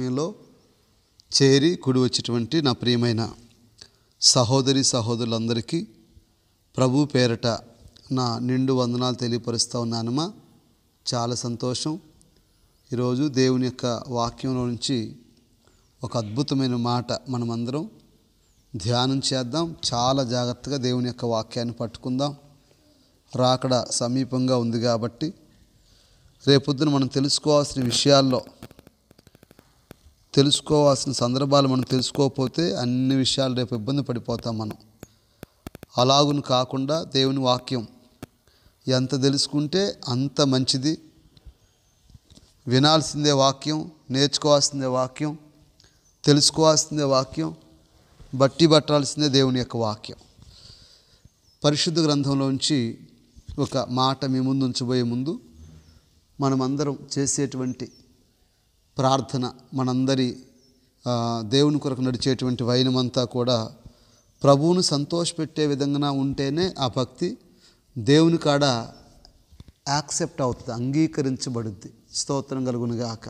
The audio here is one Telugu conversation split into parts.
సమయంలో చేరి కుడి వచ్చేటువంటి నా ప్రియమైన సహోదరి సహోదరులందరికీ ప్రభు పేరట నా నిండు వందనాలు తెలియపరుస్తూ ఉన్నానమ్మ చాలా సంతోషం ఈరోజు దేవుని యొక్క వాక్యంలో నుంచి ఒక అద్భుతమైన మాట మనమందరం ధ్యానం చేద్దాం చాలా జాగ్రత్తగా దేవుని యొక్క వాక్యాన్ని పట్టుకుందాం రాకడ సమీపంగా ఉంది కాబట్టి రేపొద్దున మనం తెలుసుకోవాల్సిన విషయాల్లో తెలుసుకోవాల్సిన సందర్భాలు మనం తెలుసుకోకపోతే అన్ని విషయాలు రేపు ఇబ్బంది పడిపోతాం మనం అలాగును కాకుండా దేవుని వాక్యం ఎంత తెలుసుకుంటే అంత మంచిది వినాల్సిందే వాక్యం నేర్చుకోవాల్సిందే వాక్యం తెలుసుకోవాల్సిందే వాక్యం బట్టి పట్టాల్సిందే దేవుని యొక్క వాక్యం పరిశుద్ధ గ్రంథంలోంచి ఒక మాట మీ ముందు ఉంచబోయే ముందు మనమందరం చేసేటువంటి ప్రార్థన మనందరి దేవుని కొరకు నడిచేటువంటి వైనమంతా కూడా ప్రభువును సంతోషపెట్టే విధంగా ఉంటేనే ఆ భక్తి దేవుని కాడ యాక్సెప్ట్ అవుతుంది అంగీకరించబడుద్ది స్తోత్రం కలుగునుగాక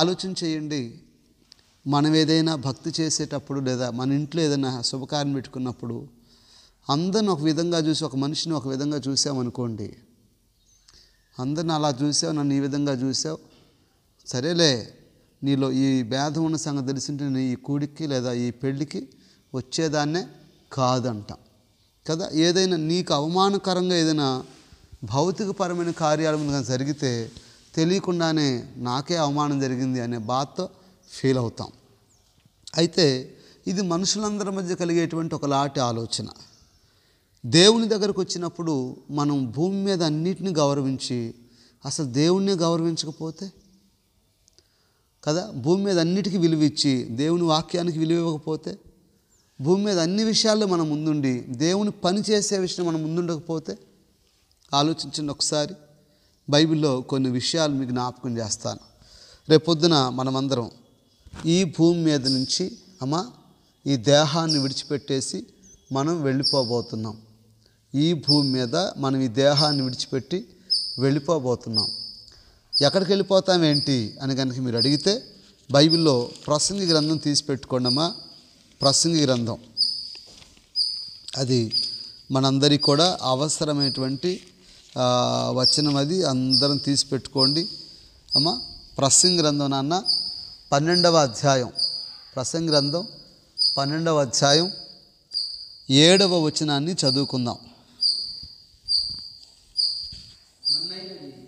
ఆలోచన చేయండి మనం ఏదైనా భక్తి చేసేటప్పుడు లేదా మన ఇంట్లో ఏదైనా శుభకార్యం పెట్టుకున్నప్పుడు అందరిని ఒక విధంగా చూసి ఒక మనిషిని ఒక విధంగా చూసామనుకోండి అందరిని అలా చూసావు నన్ను ఈ విధంగా చూసావు సరేలే నీలో ఈ భేదం ఉన్న సంగతి తెలిసింటే నీ ఈ కూడికి లేదా ఈ పెళ్ళికి వచ్చేదాన్నే కాదంట కదా ఏదైనా నీకు అవమానకరంగా ఏదైనా భౌతికపరమైన కార్యాల కానీ జరిగితే తెలియకుండానే నాకే అవమానం జరిగింది అనే బాధతో ఫీల్ అవుతాం అయితే ఇది మనుషులందరి మధ్య కలిగేటువంటి ఒకలాంటి ఆలోచన దేవుని దగ్గరకు వచ్చినప్పుడు మనం భూమి మీద అన్నిటిని గౌరవించి అసలు దేవుణ్ణి గౌరవించకపోతే కదా భూమి మీద అన్నిటికీ విలువ ఇచ్చి దేవుని వాక్యానికి విలువ ఇవ్వకపోతే భూమి మీద అన్ని విషయాల్లో మనం ముందుండి దేవుని పని చేసే విషయం మనం ముందుండకపోతే ఆలోచించండి ఒకసారి బైబిల్లో కొన్ని విషయాలు మీకు జ్ఞాపకం చేస్తాను రేపొద్దున మనమందరం ఈ భూమి మీద నుంచి అమ్మా ఈ దేహాన్ని విడిచిపెట్టేసి మనం వెళ్ళిపోబోతున్నాం ఈ భూమి మీద మనం ఈ దేహాన్ని విడిచిపెట్టి వెళ్ళిపోబోతున్నాం ఎక్కడికి వెళ్ళిపోతాం ఏంటి అని కనుక మీరు అడిగితే బైబిల్లో ప్రసంగి గ్రంథం తీసి పెట్టుకోండమ్మా ప్రసంగి గ్రంథం అది మనందరికీ కూడా అవసరమైనటువంటి వచనం అది అందరం తీసి పెట్టుకోండి అమ్మా ప్రసంగి గ్రంథం నాన్న పన్నెండవ అధ్యాయం ప్రసంగి గ్రంథం పన్నెండవ అధ్యాయం ఏడవ వచనాన్ని చదువుకుందాం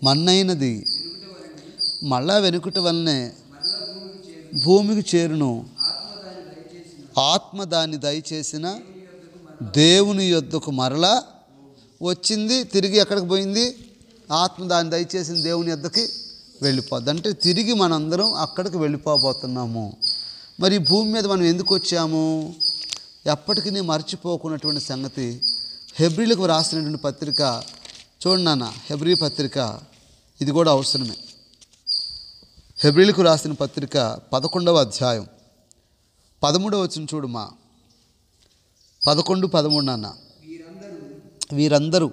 మన్నైనది మళ్ళా వెనుకట వల్లనే భూమికి చేరును ఆత్మ దాన్ని దయచేసిన దేవుని యొద్దకు మరలా వచ్చింది తిరిగి ఎక్కడికి పోయింది ఆత్మ దాన్ని దయచేసిన దేవుని యొద్దకి వెళ్ళిపోద్ది అంటే తిరిగి మనందరం అక్కడికి వెళ్ళిపోబోతున్నాము మరి భూమి మీద మనం ఎందుకు వచ్చాము ఎప్పటికీ మర్చిపోకున్నటువంటి సంగతి హెబ్రిలకు రాసినటువంటి పత్రిక చూడండి నాన్న హెబ్రి పత్రిక ఇది కూడా అవసరమే హెబ్రిలకు రాసిన పత్రిక పదకొండవ అధ్యాయం పదమూడవ వచ్చిన చూడుమా పదకొండు పదమూడు అన్న వీరందరూ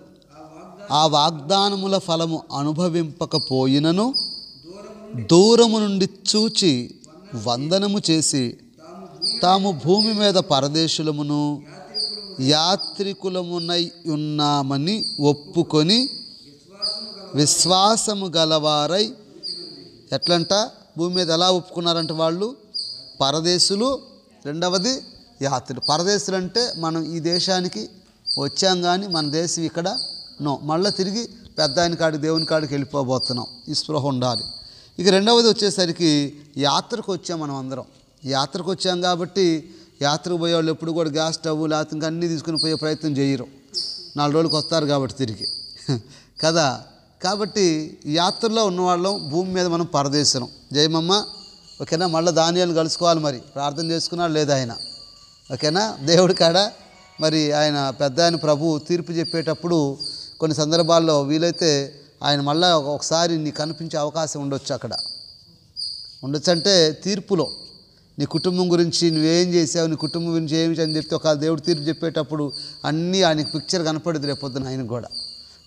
ఆ వాగ్దానముల ఫలము అనుభవింపకపోయినను దూరము నుండి చూచి వందనము చేసి తాము భూమి మీద పరదేశులమును యాత్రికులమునై ఉన్నామని ఒప్పుకొని విశ్వాసము గలవారై ఎట్లంట భూమి మీద ఎలా ఒప్పుకున్నారంటే వాళ్ళు పరదేశులు రెండవది యాత్రులు పరదేశులు అంటే మనం ఈ దేశానికి వచ్చాం కానీ మన దేశం ఇక్కడ నో మళ్ళీ తిరిగి పెద్ద ఆయన కాడికి దేవుని కాడికి వెళ్ళిపోబోతున్నాం ఈ స్పృహ ఉండాలి ఇక రెండవది వచ్చేసరికి యాత్రకు వచ్చాం మనం అందరం యాత్రకు వచ్చాం కాబట్టి యాత్రకు పోయే వాళ్ళు ఎప్పుడు కూడా గ్యాస్ స్టవ్ లేకపోతే ఇంకా అన్నీ తీసుకుని పోయే ప్రయత్నం చేయరు నాలుగు రోజులకు వస్తారు కాబట్టి తిరిగి కదా కాబట్టి యాత్రలో ఉన్నవాళ్ళం భూమి మీద మనం పరదేశం జయమమ్మ ఓకేనా మళ్ళీ ధాన్యాలు కలుసుకోవాలి మరి ప్రార్థన చేసుకున్నాడు లేదా ఆయన ఓకేనా దేవుడి కాడ మరి ఆయన పెద్ద ఆయన ప్రభు తీర్పు చెప్పేటప్పుడు కొన్ని సందర్భాల్లో వీలైతే ఆయన మళ్ళీ ఒకసారి నీ కనిపించే అవకాశం ఉండొచ్చు అక్కడ ఉండొచ్చు అంటే తీర్పులో నీ కుటుంబం గురించి నువ్వేం చేసావు నీ కుటుంబం గురించి ఏమి అని చెప్తే ఒక దేవుడు తీర్పు చెప్పేటప్పుడు అన్నీ ఆయనకు పిక్చర్ కనపడదు రేపొద్దున ఆయనకు కూడా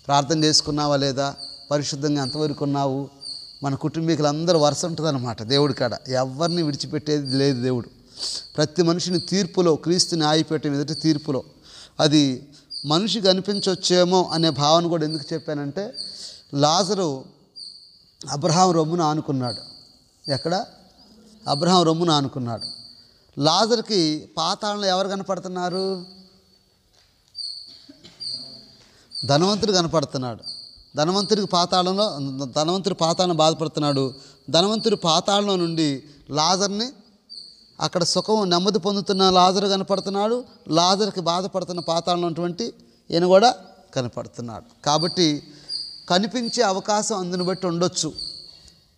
ప్రార్థన చేసుకున్నావా లేదా పరిశుద్ధంగా ఎంతవరకు ఉన్నావు మన కుటుంబీకులందరూ వరుస ఉంటుందన్నమాట దేవుడి కాడ ఎవరిని విడిచిపెట్టేది లేదు దేవుడు ప్రతి మనిషిని తీర్పులో క్రీస్తుని ఆగిపెట్టిన ఎదుటి తీర్పులో అది మనిషికి అనిపించవచ్చేమో అనే భావన కూడా ఎందుకు చెప్పానంటే లాజరు అబ్రహాం రొమ్మును ఆనుకున్నాడు ఎక్కడ అబ్రహాం రొమ్మును ఆనుకున్నాడు లాజర్కి పాతాళంలో ఎవరు కనపడుతున్నారు ధనవంతుడు కనపడుతున్నాడు ధనవంతుడికి పాతాళంలో ధనవంతుడు పాతాళం బాధపడుతున్నాడు ధనవంతుడు పాతాళంలో నుండి లాజర్ని అక్కడ సుఖం నెమ్మది పొందుతున్న లాజరు కనపడుతున్నాడు లాజర్కి బాధపడుతున్న పాతాళంలో ఉన్నటువంటి ఈయన కూడా కనపడుతున్నాడు కాబట్టి కనిపించే అవకాశం అందుని బట్టి ఉండొచ్చు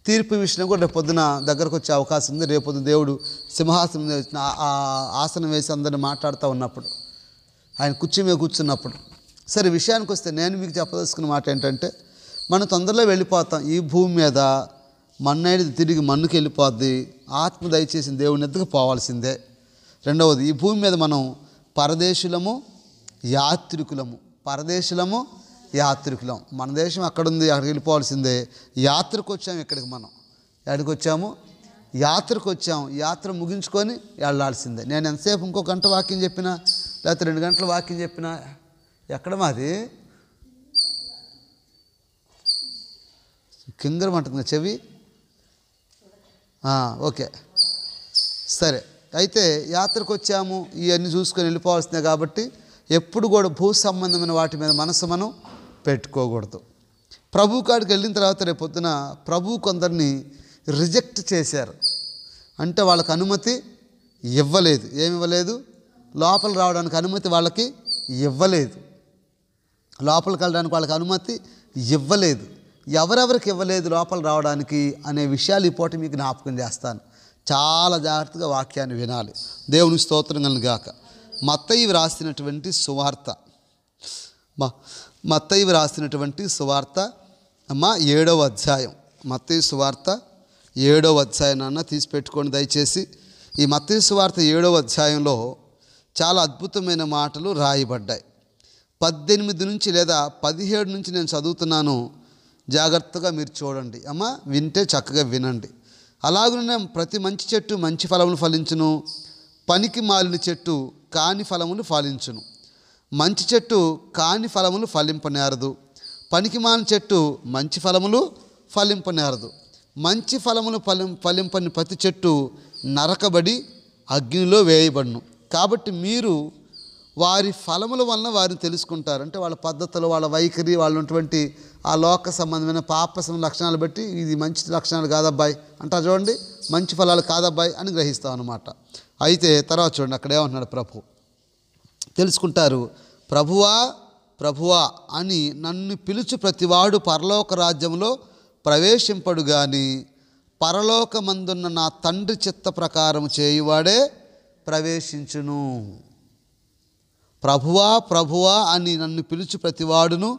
తీర్పు విషయం కూడా రేపు పొద్దున దగ్గరకు వచ్చే అవకాశం ఉంది రేపు పొద్దున దేవుడు సింహాసనం వచ్చిన ఆసనం వేసి అందరిని మాట్లాడుతూ ఉన్నప్పుడు ఆయన కుర్చీ మీద కూర్చున్నప్పుడు సరే విషయానికి వస్తే నేను మీకు చెప్పదలుచుకున్న మాట ఏంటంటే మనం తొందరలో వెళ్ళిపోతాం ఈ భూమి మీద మన్నైనది తిరిగి మన్నుకి వెళ్ళిపోద్ది ఆత్మ దయచేసి దేవుని ఎద్దుకు పోవాల్సిందే రెండవది ఈ భూమి మీద మనం పరదేశులము యాత్రికులము పరదేశులము యాత్రికులం మన దేశం అక్కడుంది అక్కడికి వెళ్ళిపోవాల్సిందే యాత్రకు వచ్చాము ఇక్కడికి మనం ఎక్కడికి వచ్చాము యాత్రకు వచ్చాము యాత్ర ముగించుకొని వెళ్ళాల్సిందే నేను ఎంతసేపు ఇంకో గంట వాక్యం చెప్పినా లేకపోతే రెండు గంటల వాక్యం చెప్పినా ఎక్కడ మాది కింగర్ అంటుంది చెవి ఓకే సరే అయితే యాత్రకు వచ్చాము ఇవన్నీ చూసుకొని వెళ్ళిపోవాల్సిందే కాబట్టి ఎప్పుడు కూడా భూ సంబంధమైన వాటి మీద మనసు మనం పెట్టుకోకూడదు ప్రభు కాడికి వెళ్ళిన తర్వాత రేపు పొద్దున ప్రభు కొందరిని రిజెక్ట్ చేశారు అంటే వాళ్ళకి అనుమతి ఇవ్వలేదు ఏమి ఇవ్వలేదు లోపల రావడానికి అనుమతి వాళ్ళకి ఇవ్వలేదు లోపలికి వెళ్ళడానికి వాళ్ళకి అనుమతి ఇవ్వలేదు ఎవరెవరికి ఇవ్వలేదు లోపల రావడానికి అనే విషయాలు ఈ పూట మీకు జ్ఞాపకం చేస్తాను చాలా జాగ్రత్తగా వాక్యాన్ని వినాలి దేవుని స్తోత్రం గాక మత్తయ్య రాసినటువంటి సువార్త మత్తయ్య రాసినటువంటి సువార్త మా ఏడవ అధ్యాయం మత్తయ్య సువార్త ఏడవ అధ్యాయం అన్న తీసి పెట్టుకోండి దయచేసి ఈ మత్తయ్య సువార్త ఏడవ అధ్యాయంలో చాలా అద్భుతమైన మాటలు రాయబడ్డాయి పద్దెనిమిది నుంచి లేదా పదిహేడు నుంచి నేను చదువుతున్నాను జాగ్రత్తగా మీరు చూడండి అమ్మ వింటే చక్కగా వినండి అలాగనే ప్రతి మంచి చెట్టు మంచి ఫలములు ఫలించును పనికి మాలిన చెట్టు కాని ఫలములు ఫలించును మంచి చెట్టు కాని ఫలములు ఫలింపనేరదు పనికి మాలిన చెట్టు మంచి ఫలములు ఫలింపనేరదు మంచి ఫలములు ఫలిం ఫలింపని ప్రతి చెట్టు నరకబడి అగ్నిలో వేయబడును కాబట్టి మీరు వారి ఫలముల వలన వారిని తెలుసుకుంటారు అంటే వాళ్ళ పద్ధతులు వాళ్ళ వైఖరి వాళ్ళు ఉన్నటువంటి ఆ లోక సంబంధమైన పాపసం లక్షణాలు బట్టి ఇది మంచి లక్షణాలు కాదబ్బాయి అంటే చూడండి మంచి ఫలాలు కాదబ్బాయి అని గ్రహిస్తాం అనమాట అయితే తర్వాత చూడండి అక్కడ ఏమంటున్నాడు ప్రభు తెలుసుకుంటారు ప్రభువా ప్రభువా అని నన్ను పిలుచు ప్రతివాడు పరలోక రాజ్యంలో ప్రవేశింపడు గాని పరలోకమందున్న నా తండ్రి చిత్త ప్రకారం చేయువాడే ప్రవేశించును ప్రభువా ప్రభువా అని నన్ను పిలుచు ప్రతివాడును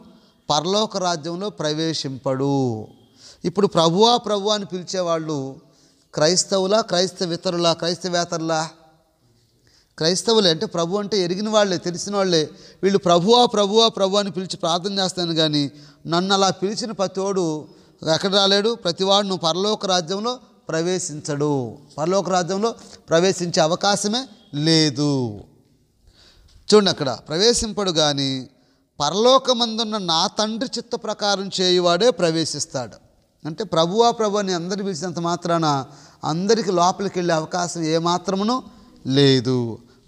పరలోక రాజ్యంలో ప్రవేశింపడు ఇప్పుడు ప్రభువా ప్రభు అని పిలిచేవాళ్ళు క్రైస్తవుల క్రైస్తవితరులా క్రైస్తవేతరులా క్రైస్తవులే అంటే ప్రభు అంటే ఎరిగిన వాళ్ళే తెలిసిన వాళ్ళే వీళ్ళు ప్రభువా ప్రభువా ప్రభు అని పిలిచి ప్రార్థన చేస్తాను కానీ నన్ను అలా పిలిచిన ప్రతివాడు ఎక్కడ రాలేడు ప్రతివాడు నువ్వు పరలోక రాజ్యంలో ప్రవేశించడు పరలోక రాజ్యంలో ప్రవేశించే అవకాశమే లేదు చూడండి అక్కడ ప్రవేశింపడు కానీ పరలోకమందున్న నా తండ్రి చిత్త ప్రకారం చేయువాడే ప్రవేశిస్తాడు అంటే ప్రభువా ప్రభు అని అందరు పిలిచినంత మాత్రాన అందరికీ లోపలికి వెళ్ళే అవకాశం ఏమాత్రమును లేదు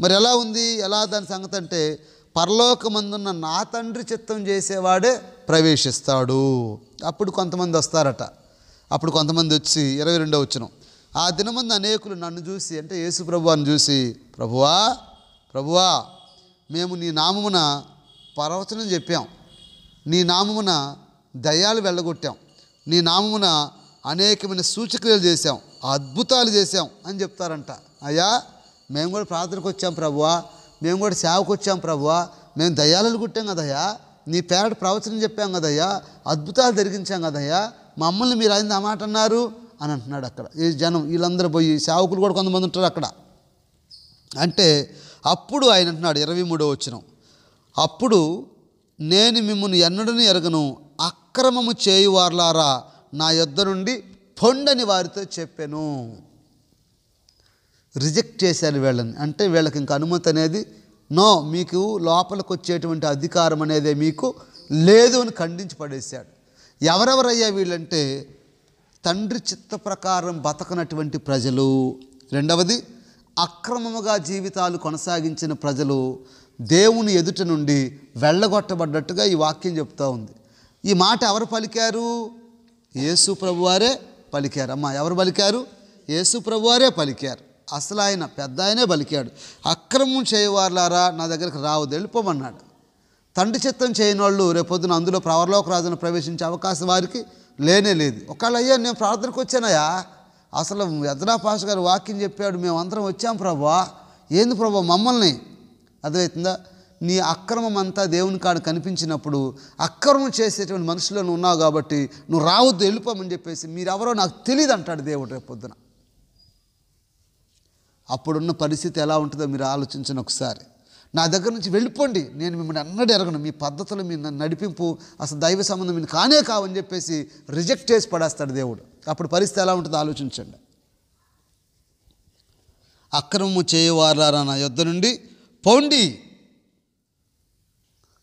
మరి ఎలా ఉంది ఎలా దాని సంగతి అంటే పరలోకమందున్న నా తండ్రి చిత్తం చేసేవాడే ప్రవేశిస్తాడు అప్పుడు కొంతమంది వస్తారట అప్పుడు కొంతమంది వచ్చి ఇరవై రెండో వచ్చిన ఆ దినమంది అనేకులు నన్ను చూసి అంటే యేసు అని చూసి ప్రభువా ప్రభువా మేము నీ నామమున ప్రవచనం చెప్పాం నీ నామమున దయాలు వెళ్ళగొట్టాం నీ నామమున అనేకమైన సూచక్రియలు చేశాం అద్భుతాలు చేశాం అని చెప్తారంట అయ్యా మేము కూడా ప్రార్థనకు వచ్చాం ప్రభువా మేము కూడా సేవకు వచ్చాం ప్రభువా మేము దయాలు కొట్టాం కదయ్యా నీ పేరట ప్రవచనం చెప్పాం కదయ్యా అద్భుతాలు జరిగించాం కదయ్యా మమ్మల్ని మీరు అయింది ఆ మాట అన్నారు అని అంటున్నాడు అక్కడ ఈ జనం వీళ్ళందరూ పోయి సేవకులు కూడా కొంతమంది ఉంటారు అక్కడ అంటే అప్పుడు ఆయన అంటున్నాడు ఇరవై మూడో వచ్చిన అప్పుడు నేను మిమ్మల్ని ఎన్నడని ఎరగను అక్రమము చేయువార్లారా నా యొద్ద నుండి పొండని వారితో చెప్పాను రిజెక్ట్ చేశాను వీళ్ళని అంటే వీళ్ళకి ఇంకా అనుమతి అనేది నో మీకు లోపలికి వచ్చేటువంటి అధికారం అనేది మీకు లేదు అని ఖండించి పడేశాడు ఎవరెవరయ్యా వీళ్ళంటే తండ్రి చిత్త ప్రకారం బతకనటువంటి ప్రజలు రెండవది అక్రమముగా జీవితాలు కొనసాగించిన ప్రజలు దేవుని ఎదుట నుండి వెళ్ళగొట్టబడ్డట్టుగా ఈ వాక్యం చెప్తూ ఉంది ఈ మాట ఎవరు పలికారు యేసు ప్రభువారే పలికారు అమ్మ ఎవరు పలికారు యేసు ప్రభువారే పలికారు అసలు ఆయన పెద్ద ఆయనే పలికాడు అక్రమం చేయవారులారా నా దగ్గరికి రావు వెళ్ళిపోమన్నాడు తండ్రి చిత్తం చేయని వాళ్ళు రేపొద్దున అందులో ప్రవర్లోకరాజును రాజును ప్రవేశించే అవకాశం వారికి లేనే లేదు ఒకవేళ అయ్యా నేను ప్రార్థనకు వచ్చానయా అసలు యద్రా పాస్ గారు వాక్యం చెప్పాడు మేమందరం వచ్చాం ప్రభా ఏంది ప్రభా మమ్మల్ని అర్థమవుతుందా నీ అక్రమం అంతా దేవుని కాడు కనిపించినప్పుడు అక్రమం చేసేటువంటి మనుషులో ఉన్నావు కాబట్టి నువ్వు రావద్దు వెళ్ళిపోమని చెప్పేసి మీరెవరో నాకు తెలియదు అంటాడు దేవుడు రేపు పొద్దున అప్పుడున్న పరిస్థితి ఎలా ఉంటుందో మీరు ఆలోచించను ఒకసారి నా దగ్గర నుంచి వెళ్ళిపోండి నేను మిమ్మల్ని అన్నడి ఎరగను మీ పద్ధతులు మీ నన్ను నడిపింపు అసలు దైవ సంబంధం నేను కానే కావని చెప్పేసి రిజెక్ట్ చేసి పడేస్తాడు దేవుడు అప్పుడు పరిస్థితి ఎలా ఉంటుందో ఆలోచించండి అక్రమము చేయవారా నా యుద్ధ నుండి పొండి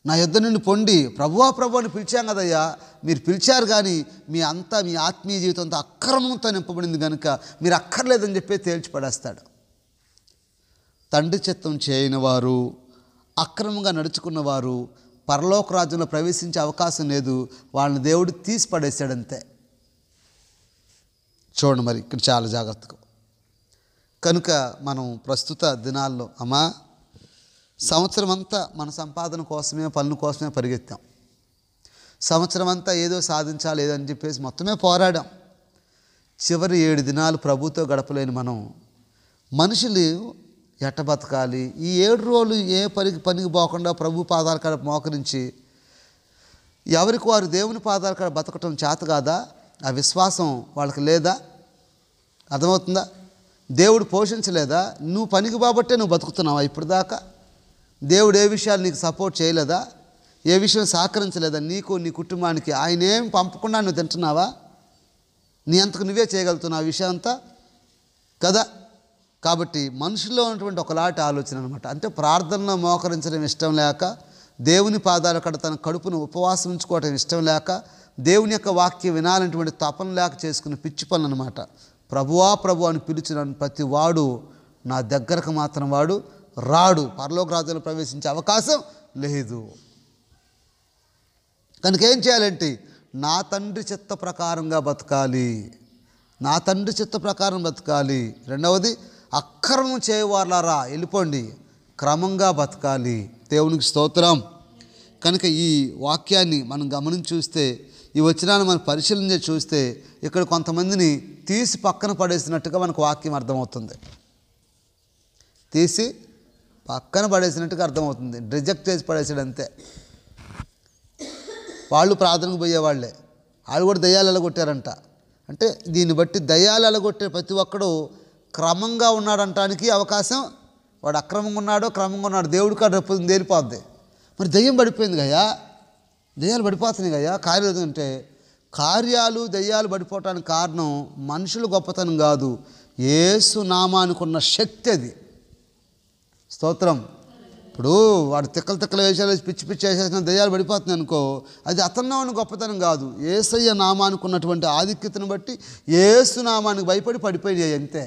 నా యుద్ధ నుండి పొండి ప్రభువా ప్రభు అని పిలిచాం కదయ్యా మీరు పిలిచారు కానీ మీ అంతా మీ ఆత్మీయ జీవితంతో అక్రమంతో నింపబడింది కనుక మీరు అక్కర్లేదని చెప్పి తేల్చి పడేస్తాడు తండ్రి చిత్తం చేయని వారు అక్రమంగా నడుచుకున్నవారు పరలోక రాజ్యంలో ప్రవేశించే అవకాశం లేదు వాళ్ళని దేవుడు తీసి పడేశాడంతే చూడండి మరి ఇక్కడ చాలా జాగ్రత్తగా కనుక మనం ప్రస్తుత దినాల్లో అమ్మా సంవత్సరం అంతా మన సంపాదన కోసమే పనుల కోసమే పరిగెత్తాం సంవత్సరం అంతా ఏదో సాధించాలి అని చెప్పేసి మొత్తమే పోరాడాం చివరి ఏడు దినాలు ప్రభుతో గడపలేని మనం మనుషులు ఎట్ట బతకాలి ఈ ఏడు రోజులు ఏ పనికి పనికి పోకుండా ప్రభు పాదాల కాడ మోకరించి ఎవరికి వారు దేవుని పాదాల కాడ బతకటం చేత కాదా ఆ విశ్వాసం వాళ్ళకి లేదా అర్థమవుతుందా దేవుడు పోషించలేదా నువ్వు పనికి బాబట్టే నువ్వు బతుకుతున్నావా ఇప్పుడు దాకా దేవుడు ఏ విషయాలు నీకు సపోర్ట్ చేయలేదా ఏ విషయం సహకరించలేదా నీకు నీ కుటుంబానికి ఆయన ఏం పంపకుండా నువ్వు తింటున్నావా నీ అంతకు నువ్వే చేయగలుగుతున్నావు ఆ విషయం అంతా కదా కాబట్టి మనుషుల్లో ఉన్నటువంటి ఒకలాంటి ఆలోచన అనమాట అంటే ప్రార్థనలో మోకరించడం ఇష్టం లేక దేవుని పాదాల కడ తన కడుపును ఉపవాసం ఉంచుకోవటం ఇష్టం లేక దేవుని యొక్క వాక్యం వినాలనేటువంటి తపన లేక చేసుకున్న పిచ్చి పనులు అనమాట ప్రభువా ప్రభు అని పిలిచిన ప్రతి వాడు నా దగ్గరకు మాత్రం వాడు రాడు పరలోక రాజ్యంలో ప్రవేశించే అవకాశం లేదు కనుక ఏం చేయాలంటే నా తండ్రి చిత్త ప్రకారంగా బతకాలి నా తండ్రి చిత్త ప్రకారం బతకాలి రెండవది అక్రమం చేయవాలరా వెళ్ళిపోండి క్రమంగా బతకాలి దేవునికి స్తోత్రం కనుక ఈ వాక్యాన్ని మనం గమనించి చూస్తే ఈ వచనాన్ని మనం పరిశీలన చూస్తే ఇక్కడ కొంతమందిని తీసి పక్కన పడేసినట్టుగా మనకు వాక్యం అర్థమవుతుంది తీసి పక్కన పడేసినట్టుగా అర్థమవుతుంది రిజెక్ట్ చేసి పడేసాడు అంతే వాళ్ళు ప్రార్థనకు పోయేవాళ్ళే వాళ్ళు కూడా దయ్యాలు ఎలగొట్టారంట అంటే దీన్ని బట్టి దయ్యాలు ఎలగొట్టే ప్రతి ఒక్కడు క్రమంగా ఉన్నాడు అవకాశం వాడు అక్రమంగా ఉన్నాడో క్రమంగా ఉన్నాడు దేవుడు కాడ తేలిపోద్ది మరి దయ్యం పడిపోయింది గయ్యా దయ్యాలు పడిపోతున్నాయి గయ్యా కార్యం ఏంటంటే కార్యాలు దయ్యాలు పడిపోవటానికి కారణం మనుషులు గొప్పతనం కాదు ఏసు నామానికి ఉన్న శక్తి అది స్తోత్రం ఇప్పుడు వాడు తిక్కలు తిక్కలు వేసేసి పిచ్చి పిచ్చి వేసేసిన దయ్యాలు పడిపోతున్నాయి అనుకో అది అతనిలో ఉన్న గొప్పతనం కాదు ఏసయ్య నామానికి ఉన్నటువంటి ఆధిక్యతను బట్టి ఏసు నామానికి భయపడి పడిపోయాయి అంతే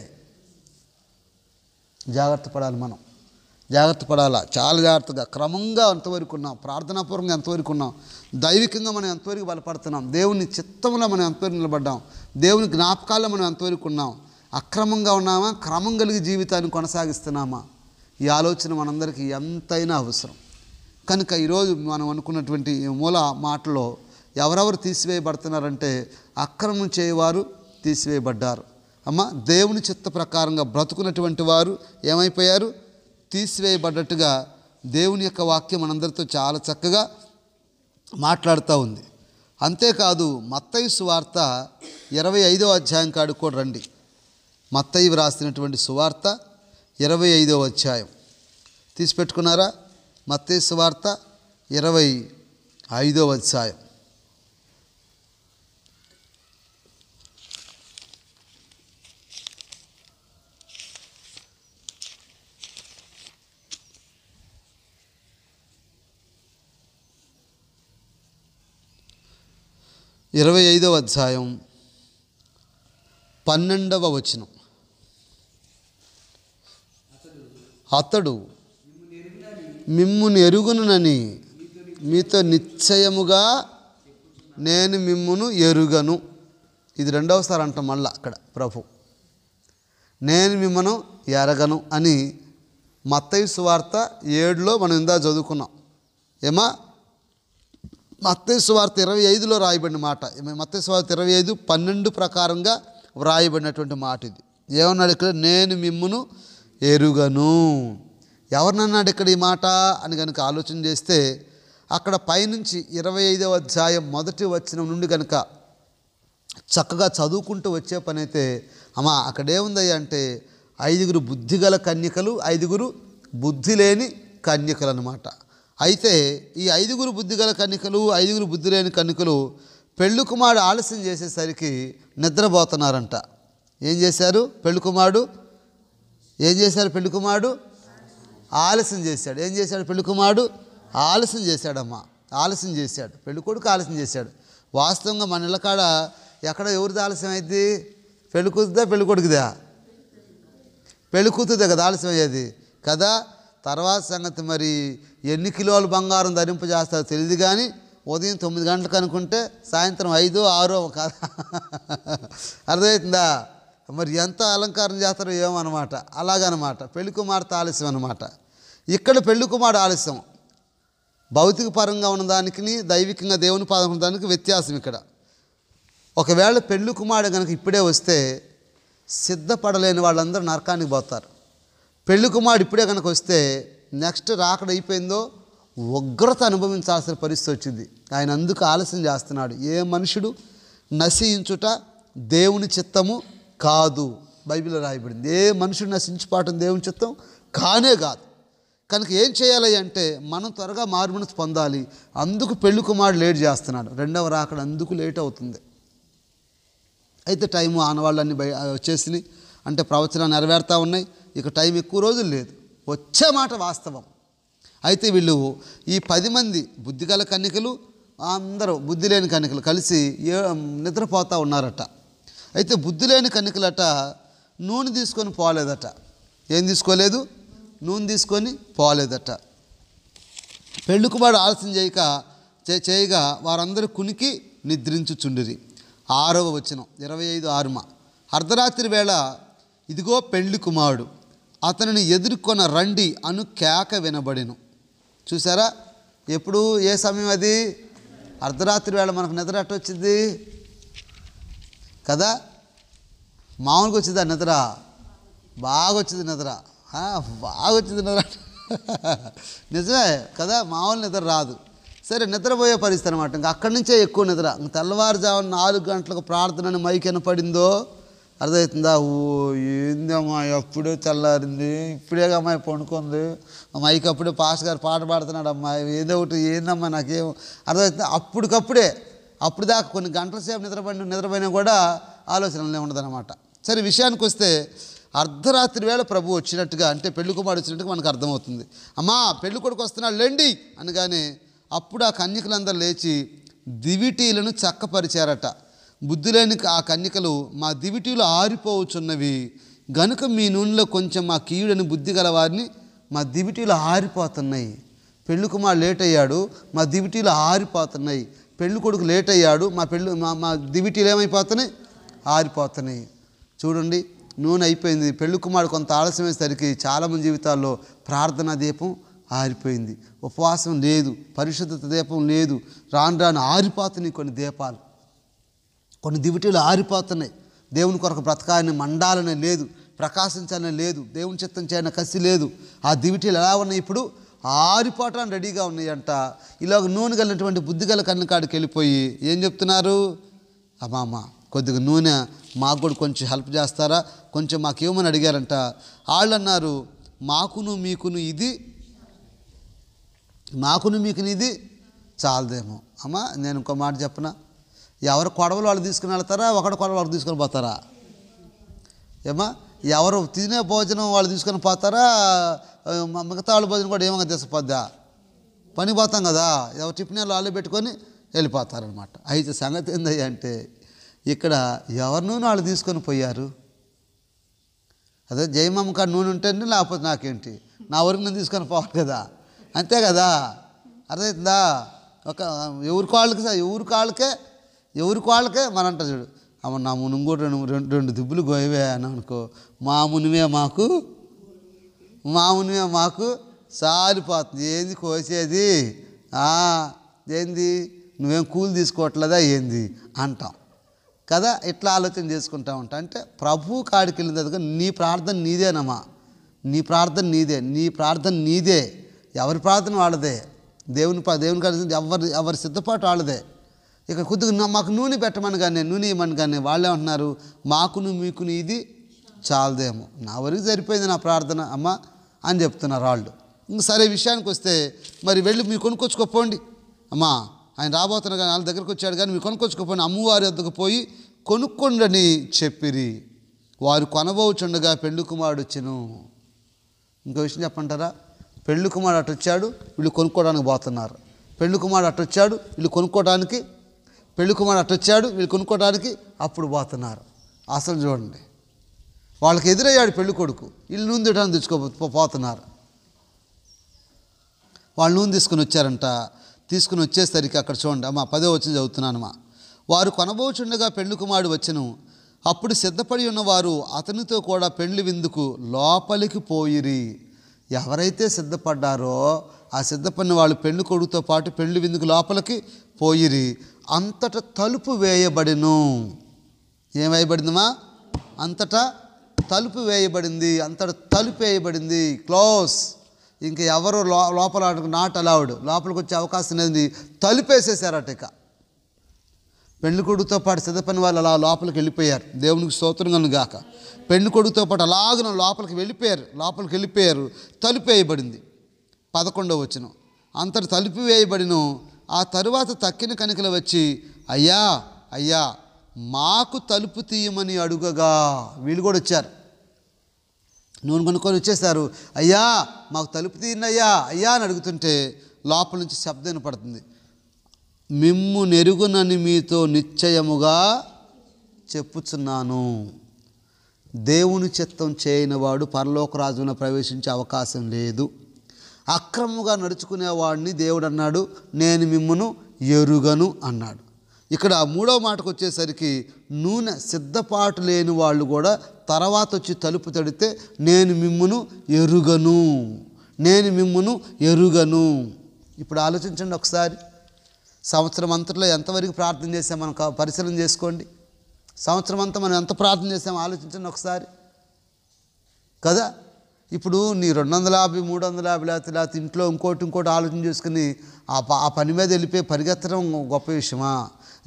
జాగ్రత్త పడాలి మనం జాగ్రత్త పడాలా చాలా జాగ్రత్తగా క్రమంగా ఎంతవరకు ఉన్నాం ప్రార్థనాపూర్వంగా ఎంతవరకు ఉన్నాం దైవికంగా మనం ఎంతవరకు బలపడుతున్నాం దేవుని చిత్తంలో మనం ఎంతవరకు నిలబడ్డాం దేవుని జ్ఞాపకాల్లో మనం ఎంతవరకు ఉన్నాం అక్రమంగా ఉన్నామా క్రమం కలిగి జీవితాన్ని కొనసాగిస్తున్నామా ఈ ఆలోచన మనందరికీ ఎంతైనా అవసరం కనుక ఈరోజు మనం అనుకున్నటువంటి మూల మాటలో ఎవరెవరు తీసివేయబడుతున్నారంటే అక్రమం చేయవారు తీసివేయబడ్డారు అమ్మ దేవుని చిత్త ప్రకారంగా బ్రతుకున్నటువంటి వారు ఏమైపోయారు తీసివేయబడ్డట్టుగా దేవుని యొక్క వాక్యం మనందరితో చాలా చక్కగా మాట్లాడుతూ ఉంది అంతేకాదు మత్తయి సువార్త ఇరవై ఐదో అధ్యాయం కాడు కూడా రండి మత్తయ్య వ్రాసినటువంటి సువార్త ఇరవై ఐదో అధ్యాయం తీసిపెట్టుకున్నారా మత్తయి సువార్త ఇరవై ఐదో అధ్యాయం ఇరవై ఐదవ అధ్యాయం పన్నెండవ వచనం అతడు మిమ్మును ఎరుగునని మీతో నిశ్చయముగా నేను మిమ్మును ఎరుగను ఇది రెండవసారి అంట మళ్ళా అక్కడ ప్రభు నేను మిమ్మను ఎరగను అని మత్తయి సువార్త ఏడులో మనం ఇందా చదువుకున్నాం ఏమా మత్తేశ్వార్త ఇరవై ఐదులో రాయబడిన మాట మత్తేశ్వార్త ఇరవై ఐదు పన్నెండు ప్రకారంగా వ్రాయబడినటువంటి మాట ఇది ఏమన్నాడు ఇక్కడ నేను మిమ్మును ఎరుగను ఎవరినన్నాడు ఇక్కడ ఈ మాట అని కనుక ఆలోచన చేస్తే అక్కడ పైనుంచి ఇరవై ఐదవ అధ్యాయం మొదటి వచ్చిన నుండి కనుక చక్కగా చదువుకుంటూ వచ్చే పని అయితే అమ్మా అక్కడేముందయ్యా అంటే ఐదుగురు బుద్ధిగల కన్యకలు ఐదుగురు బుద్ధి లేని కన్యకలు అనమాట అయితే ఈ ఐదుగురు బుద్ధిగల కన్నికలు ఐదుగురు బుద్ధి లేని కన్నికలు పెళ్ళి ఆలస్యం చేసేసరికి నిద్రపోతున్నారంట ఏం చేశారు పెళ్ళికుమారుడు ఏం చేశారు పెళ్ళికుమారుడు ఆలస్యం చేశాడు ఏం చేశాడు పెళ్ళికుమారుడు ఆలస్యం చేశాడమ్మా ఆలస్యం చేశాడు పెళ్ళికొడుకు ఆలస్యం చేశాడు వాస్తవంగా మన ఇళ్ళకాడ ఎక్కడ ఎవరిది ఆలస్యం అయింది పెళ్ళికూతుదా పెళ్ళికొడుకుదా పెళ్ళికూతుదే కదా ఆలస్యం అయ్యేది కదా తర్వాత సంగతి మరి ఎన్ని కిలోలు బంగారం ధరింపు చేస్తారో తెలియదు కానీ ఉదయం తొమ్మిది గంటలకు అనుకుంటే సాయంత్రం ఐదో ఆరో ఒక అర్థమవుతుందా మరి ఎంత అలంకారం చేస్తారో ఏమన్నమాట అలాగనమాట పెళ్లి కుమార్తె ఆలస్యం అనమాట ఇక్కడ పెళ్లి కుమారుడు ఆలస్యం భౌతిక పరంగా ఉన్నదానికి దైవికంగా దేవుని పాదం ఉన్నదానికి వ్యత్యాసం ఇక్కడ ఒకవేళ పెళ్లి కుమారుడు కనుక ఇప్పుడే వస్తే సిద్ధపడలేని వాళ్ళందరూ నరకానికి పోతారు పెళ్లి కుమారుడు ఇప్పుడే కనుక వస్తే నెక్స్ట్ రాకడ అయిపోయిందో ఉగ్రత అనుభవించాల్సిన పరిస్థితి వచ్చింది ఆయన అందుకు ఆలస్యం చేస్తున్నాడు ఏ మనుషుడు నశించుట దేవుని చిత్తము కాదు బైబిల్లో రాయబడింది ఏ మనుషుడు నశించిపోవటం దేవుని చిత్తం కానే కాదు కనుక ఏం చేయాలి అంటే మనం త్వరగా మారుమనసు పొందాలి అందుకు పెళ్లి కుమారుడు లేట్ చేస్తున్నాడు రెండవ రాకడ అందుకు లేట్ అవుతుంది అయితే టైము ఆనవాళ్ళన్నీ బయ వచ్చేసినాయి అంటే ప్రవచనాలు నెరవేరుతూ ఉన్నాయి ఇక టైం ఎక్కువ రోజులు లేదు వచ్చే మాట వాస్తవం అయితే వీళ్ళు ఈ పది మంది బుద్ధిగల కన్నికలు అందరూ బుద్ధి లేని కన్నికలు కలిసి ఏ నిద్రపోతూ ఉన్నారట అయితే బుద్ధి లేని కన్నికలట నూనె తీసుకొని పోలేదట ఏం తీసుకోలేదు నూనె తీసుకొని పోలేదట వాడు ఆలస్యం చేయక చేయగా వారందరూ కునికి నిద్రించుచుండిరి ఆరవ వచ్చిన ఇరవై ఐదు ఆరుమ అర్ధరాత్రి వేళ ఇదిగో పెళ్లి కుమారుడు అతనిని ఎదుర్కొన రండి అను కేక వినబడిను చూసారా ఎప్పుడు ఏ సమయం అది అర్ధరాత్రి వేళ మనకు నిద్ర వచ్చింది కదా మామూలుగా వచ్చిందా నిద్ర బాగా వచ్చింది నిద్ర బాగా వచ్చింది నిద్ర నిజమే కదా మామూలు నిద్ర రాదు సరే నిద్రపోయే పరిస్థితి అనమాట ఇంకా అక్కడి నుంచే ఎక్కువ నిద్ర ఇంక తెల్లవారుజామున నాలుగు గంటలకు ప్రార్థనని మైకెన పడిందో అర్థమవుతుందా ఏందమ్మా అప్పుడే తెల్లారింది ఇప్పుడే అమ్మాయి పండుకుంది అమ్మాయికి అప్పుడే పాస్ గారు పాట పాడుతున్నాడు అమ్మాయి ఏదో ఒకటి ఏందమ్మా నాకేం అర్థమవుతుంది అప్పటికప్పుడే అప్పుడు దాకా కొన్ని గంటల సేపు నిద్రపడి నిద్రపోయినా కూడా ఆలోచనలే ఉండదనమాట సరే విషయానికి వస్తే అర్ధరాత్రి వేళ ప్రభు వచ్చినట్టుగా అంటే పెళ్లి కుమారుడు వచ్చినట్టుగా మనకు అర్థమవుతుంది అమ్మా పెళ్లి కొడుకు వస్తున్నాడు లేండి అనగానే అప్పుడు ఆ కన్యకులందరూ లేచి దివిటీలను చక్కపరిచారట బుద్ధులేని ఆ కన్యకలు మా దివిటీలు ఆరిపోవచ్చున్నవి గనుక మీ నూనెలో కొంచెం మా కీయుడని బుద్ధి గలవారిని మా దివిటీలు ఆరిపోతున్నాయి పెళ్ళి కుమార్ లేట్ అయ్యాడు మా దివిటీలు ఆరిపోతున్నాయి పెళ్ళి కొడుకు లేట్ అయ్యాడు మా పెళ్ళి మా మా దివిటీలు ఏమైపోతున్నాయి ఆరిపోతున్నాయి చూడండి నూనె అయిపోయింది పెళ్ళి కుమారుడు కొంత ఆలస్యమేసరికి చాలామంది జీవితాల్లో ప్రార్థనా దీపం ఆరిపోయింది ఉపవాసం లేదు పరిశుద్ధత దీపం లేదు రాను రాను ఆరిపోతున్నాయి కొన్ని దీపాలు కొన్ని దివిటీలు ఆరిపోతున్నాయి దేవుని కొరకు బ్రతకాలని మండాలని లేదు ప్రకాశించాలని లేదు దేవుని చిత్తం చేయని కసి లేదు ఆ దివిటీలు ఎలా ఉన్నాయి ఇప్పుడు ఆరిపోవటం రెడీగా ఉన్నాయంట ఇలాగ నూనె కలిగినటువంటి బుద్ధిగల కన్ను కాడికి వెళ్ళిపోయి ఏం చెప్తున్నారు అమ్మ కొద్దిగా నూనె మాకు కూడా కొంచెం హెల్ప్ చేస్తారా కొంచెం ఏమని అడిగారంట వాళ్ళు అన్నారు మాకును మీకును ఇది మాకును మీకును ఇది చాలదేమో అమ్మా నేను ఇంకో మాట చెప్పనా ఎవరు కొడవలు వాళ్ళు తీసుకుని వెళ్తారా ఒకటి కొడవలు వాళ్ళు తీసుకొని పోతారా ఏమా ఎవరు తినే భోజనం వాళ్ళు తీసుకొని పోతారా మిగతా వాళ్ళ భోజనం కూడా ఏమైనా తీసుకుపోద్దా పని పోతాం కదా ఎవరు టిఫిన్ వాళ్ళు పెట్టుకొని వెళ్ళిపోతారనమాట అయితే సంగతి ఏందయ్యా అంటే ఇక్కడ ఎవరి నూనె వాళ్ళు తీసుకొని పోయారు అదే జయమమ్మ కాడ నూనె ఉంటేనే లేకపోతే నాకేంటి నా వరకు నేను తీసుకొని పోవాలి కదా అంతే కదా అర్థమవుతుందా ఒక ఎవరి కాళ్ళకి ఎవరి కాళ్ళకే ఎవరి వాళ్ళకే అంట చూడు అమ్మ నా మునుగు కూడా రెండు రెండు రెండు దుబ్బులు గోయవే అని అనుకో మా మునివే మాకు మా మునివే మాకు సాలిపోతుంది ఏంది కోసేది ఏంది నువ్వేం కూలి తీసుకోవట్లేదా ఏంది అంటాం కదా ఇట్లా ఆలోచన చేసుకుంటా ఉంటా అంటే ప్రభు కాడికి వెళ్ళిన తర్వాత నీ ప్రార్థన నీదేనమ్మా నీ ప్రార్థన నీదే నీ ప్రార్థన నీదే ఎవరి ప్రార్థన వాళ్ళదే దేవుని దేవుని కలిసి ఎవరి ఎవరి సిద్ధపాటు వాళ్ళదే ఇక కొద్దిగా మాకు నూనె పెట్టమని కానీ నూనె కానీ వాళ్ళే ఉంటున్నారు మాకును మీకును ఇది చాలదేమో నా వరకు సరిపోయింది నా ప్రార్థన అమ్మ అని చెప్తున్నారు వాళ్ళు సరే విషయానికి వస్తే మరి వెళ్ళి మీరు కొనుక్కొచ్చుకోపోండి అమ్మా ఆయన రాబోతున్నారు కానీ వాళ్ళ దగ్గరకు వచ్చాడు కానీ మీరు కొనుక్కొచ్చుకోపోండి అమ్మవారి వద్దకు పోయి కొనుక్కోండని చెప్పిరి వారు కొనబోచుండగా పెళ్లి కుమారుడు వచ్చాను ఇంకో విషయం చెప్పంటారా పెళ్లి కుమారుడు అటు వచ్చాడు వీళ్ళు కొనుక్కోవడానికి పోతున్నారు పెళ్లి కుమారుడు అటు వచ్చాడు వీళ్ళు కొనుక్కోవడానికి పెళ్లి కుమారుడు అట్టొచ్చాడు వీళ్ళు కొనుక్కోవడానికి అప్పుడు పోతున్నారు అసలు చూడండి వాళ్ళకి ఎదురయ్యాడు పెళ్లి కొడుకు వీళ్ళు నూనె తిట్టడానికి తెచ్చుకో పోతున్నారు వాళ్ళు నూనె తీసుకుని వచ్చారంట తీసుకుని వచ్చేసరికి అక్కడ చూడండి అమ్మా పదో చదువుతున్నాను చదువుతున్నానమ్మా వారు కొనబోచుండగా పెళ్లి కుమారుడు వచ్చను అప్పుడు సిద్ధపడి ఉన్నవారు అతనితో కూడా పెళ్లి విందుకు లోపలికి పోయిరి ఎవరైతే సిద్ధపడ్డారో ఆ సిద్ధపడిన వాళ్ళు పెళ్లి కొడుకుతో పాటు పెళ్లి విందుకు లోపలికి పోయిరి అంతట తలుపు వేయబడిను ఏమైబడిందమ్మా అంతటా తలుపు వేయబడింది అంతట తలుపు వేయబడింది క్లోజ్ ఇంకా ఎవరు లో లోపల నాట్ అలౌడ్ లోపలికి వచ్చే అవకాశం లేదు తలుపేసేసారట ఇక పెళ్లి కొడుకుతో పాటు సిద్ధపని వాళ్ళు అలా లోపలికి వెళ్ళిపోయారు దేవునికి స్తోత్రం గాక పెళ్లి కొడుకుతో పాటు అలాగన లోపలికి వెళ్ళిపోయారు లోపలికి వెళ్ళిపోయారు తలుపు వేయబడింది పదకొండవ వచ్చిన అంతటి తలుపు వేయబడిను ఆ తరువాత తక్కిన కనుకలు వచ్చి అయ్యా అయ్యా మాకు తలుపు తీయమని అడుగగా వీళ్ళు కూడా వచ్చారు నూనె కొనుక్కొని వచ్చేసారు అయ్యా మాకు తలుపు తీయనయ్యా అయ్యా అని అడుగుతుంటే లోపల నుంచి శబ్దం పడుతుంది మిమ్ము నెరుగునని మీతో నిశ్చయముగా చెప్పుచున్నాను దేవుని చిత్తం చేయనివాడు పరలోకరాజున ప్రవేశించే అవకాశం లేదు నడుచుకునే నడుచుకునేవాడిని దేవుడు అన్నాడు నేను మిమ్మను ఎరుగను అన్నాడు ఇక్కడ మూడో మాటకు వచ్చేసరికి నూనె సిద్ధపాటు లేని వాళ్ళు కూడా తర్వాత వచ్చి తలుపు తడితే నేను మిమ్మును ఎరుగను నేను మిమ్మును ఎరుగను ఇప్పుడు ఆలోచించండి ఒకసారి సంవత్సరం అంతట్లో ఎంతవరకు ప్రార్థన చేసాం మనం పరిశీలన చేసుకోండి సంవత్సరం అంతా మనం ఎంత ప్రార్థన చేసామో ఆలోచించండి ఒకసారి కదా ఇప్పుడు నీ రెండు వందల యాభై మూడు వందల యాభై లేకపోతే లేకపోతే ఇంట్లో ఇంకోటి ఇంకోటి ఆలోచన చేసుకుని ఆ ఆ పని మీద వెళ్ళిపోయి పరిగెత్తడం గొప్ప విషయమా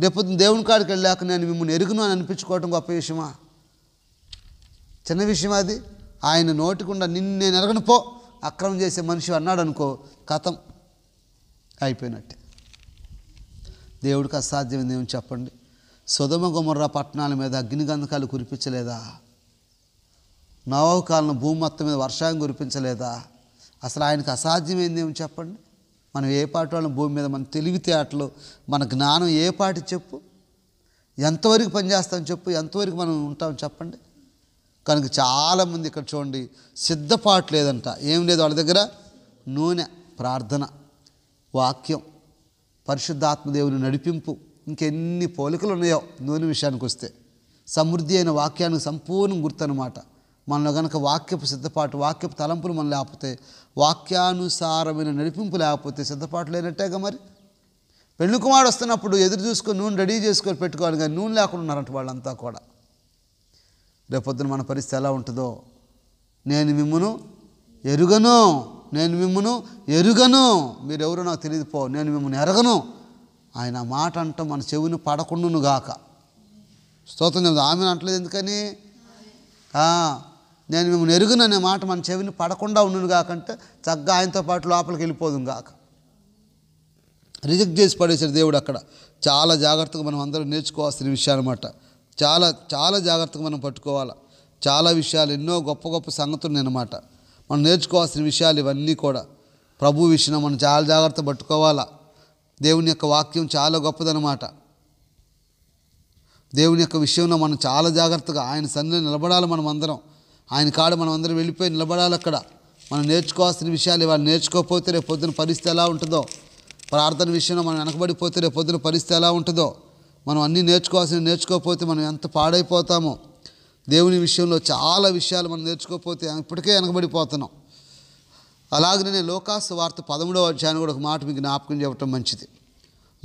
రేపు దేవుని కాడికి వెళ్ళాక నేను మిమ్మల్ని ఎరుగును అని అనిపించుకోవడం గొప్ప విషయమా చిన్న విషయం అది ఆయన నోటికుండా నిన్ను నేను ఎరగను పో అక్రమం చేసే మనిషి అన్నాడు అనుకో కథం అయిపోయినట్టే దేవుడికి అసాధ్యమైంది ఏమి చెప్పండి సుధమ గుమర్రా పట్టణాల మీద అగ్నిగంధకాలు కురిపించలేదా నోవహు భూమి మొత్తం మీద వర్షాన్ని కురిపించలేదా అసలు ఆయనకు అసాధ్యమైంది ఏమి చెప్పండి మనం ఏ పాటి వాళ్ళం భూమి మీద మన తెలివితేటలు మన జ్ఞానం ఏ పాటి చెప్పు ఎంతవరకు పనిచేస్తాం చెప్పు ఎంతవరకు మనం ఉంటాం చెప్పండి కనుక చాలామంది ఇక్కడ చూడండి సిద్ధపాటు లేదంట ఏం లేదు వాళ్ళ దగ్గర నూనె ప్రార్థన వాక్యం పరిశుద్ధాత్మదేవుని నడిపింపు ఇంకెన్ని పోలికలు ఉన్నాయో నూనె విషయానికి వస్తే సమృద్ధి అయిన వాక్యానికి సంపూర్ణం గుర్తు అనమాట మనలో కనుక వాక్యపు సిద్ధపాటు వాక్యపు తలంపులు మనం లేకపోతే వాక్యానుసారమైన నడిపింపు లేకపోతే సిద్ధపాటు లేనట్టేగా మరి పెళ్లి కుమారుడు వస్తున్నప్పుడు ఎదురు చూసుకొని నూనె రెడీ చేసుకొని పెట్టుకోవాలి కానీ నూనె లేకుండా ఉన్నారంట వాళ్ళంతా కూడా రేపొద్దున మన పరిస్థితి ఎలా ఉంటుందో నేను మిమ్మును ఎరుగను నేను మిమ్మును ఎరుగను మీరెవరో నాకు తెలియదుపో నేను మిమ్మల్ని ఎరగను ఆయన మాట అంటూ మన చెవిని పడకుండును గాక స్తోత్రం ఆమెను అంటలేదు ఎందుకని నేను మిమ్మల్ని ఎరుగుననే మాట మన చెవిని పడకుండా ఉండును కాకంటే చక్కగా ఆయనతో పాటు లోపలికి వెళ్ళిపోదుం కాక రిజెక్ట్ చేసి పడేశాడు దేవుడు అక్కడ చాలా జాగ్రత్తగా మనం అందరం నేర్చుకోవాల్సిన విషయం అనమాట చాలా చాలా జాగ్రత్తగా మనం పట్టుకోవాలి చాలా విషయాలు ఎన్నో గొప్ప గొప్ప సంగతులు అన్నమాట మనం నేర్చుకోవాల్సిన విషయాలు ఇవన్నీ కూడా ప్రభు విషయం మనం చాలా జాగ్రత్త పట్టుకోవాలా దేవుని యొక్క వాక్యం చాలా గొప్పదనమాట దేవుని యొక్క విషయంలో మనం చాలా జాగ్రత్తగా ఆయన సన్నిలో నిలబడాలి మనం అందరం ఆయన కాడ మనం అందరం వెళ్ళిపోయి నిలబడాలి అక్కడ మనం నేర్చుకోవాల్సిన విషయాలు ఇవాళ నేర్చుకోకపోతే రేపు పొద్దున పరిస్థితి ఎలా ఉంటుందో ప్రార్థన విషయంలో మనం వెనకబడిపోతే రేపు పొద్దున పరిస్థితి ఎలా ఉంటుందో మనం అన్నీ నేర్చుకోవాల్సిన నేర్చుకోకపోతే మనం ఎంత పాడైపోతామో దేవుని విషయంలో చాలా విషయాలు మనం నేర్చుకోకపోతే ఇప్పటికే వెనకబడిపోతున్నాం అలాగనే లోకాస్ వార్త పదమూడవ అధ్యాయం కూడా ఒక మాట మీకు జ్ఞాపకం చెప్పడం మంచిది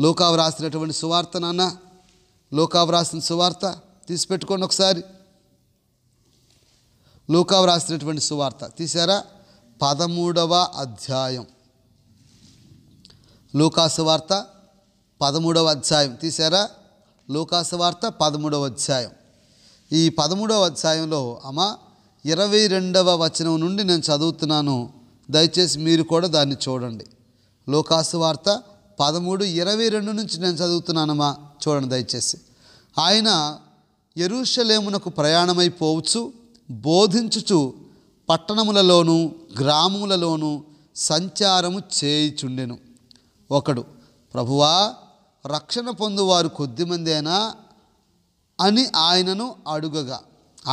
లోకావు రాసినటువంటి సువార్త నాన్న లోకావు రాసిన సువార్త తీసిపెట్టుకోండి ఒకసారి లూకా రాసినటువంటి సువార్త తీసారా పదమూడవ అధ్యాయం లూకాసు వార్త పదమూడవ అధ్యాయం తీసారా లూకాసు వార్త పదమూడవ అధ్యాయం ఈ పదమూడవ అధ్యాయంలో అమ్మ ఇరవై రెండవ వచనం నుండి నేను చదువుతున్నాను దయచేసి మీరు కూడా దాన్ని చూడండి లోకాసు వార్త పదమూడు ఇరవై రెండు నుంచి నేను చదువుతున్నానమ్మా చూడండి దయచేసి ఆయన ఎరుషలేమునకు ప్రయాణమైపోవచ్చు బోధించుచు పట్టణములలోనూ గ్రామములలోనూ సంచారము చేయుచుండెను ఒకడు ప్రభువా రక్షణ పొందువారు కొద్దిమందేనా అని ఆయనను అడుగగా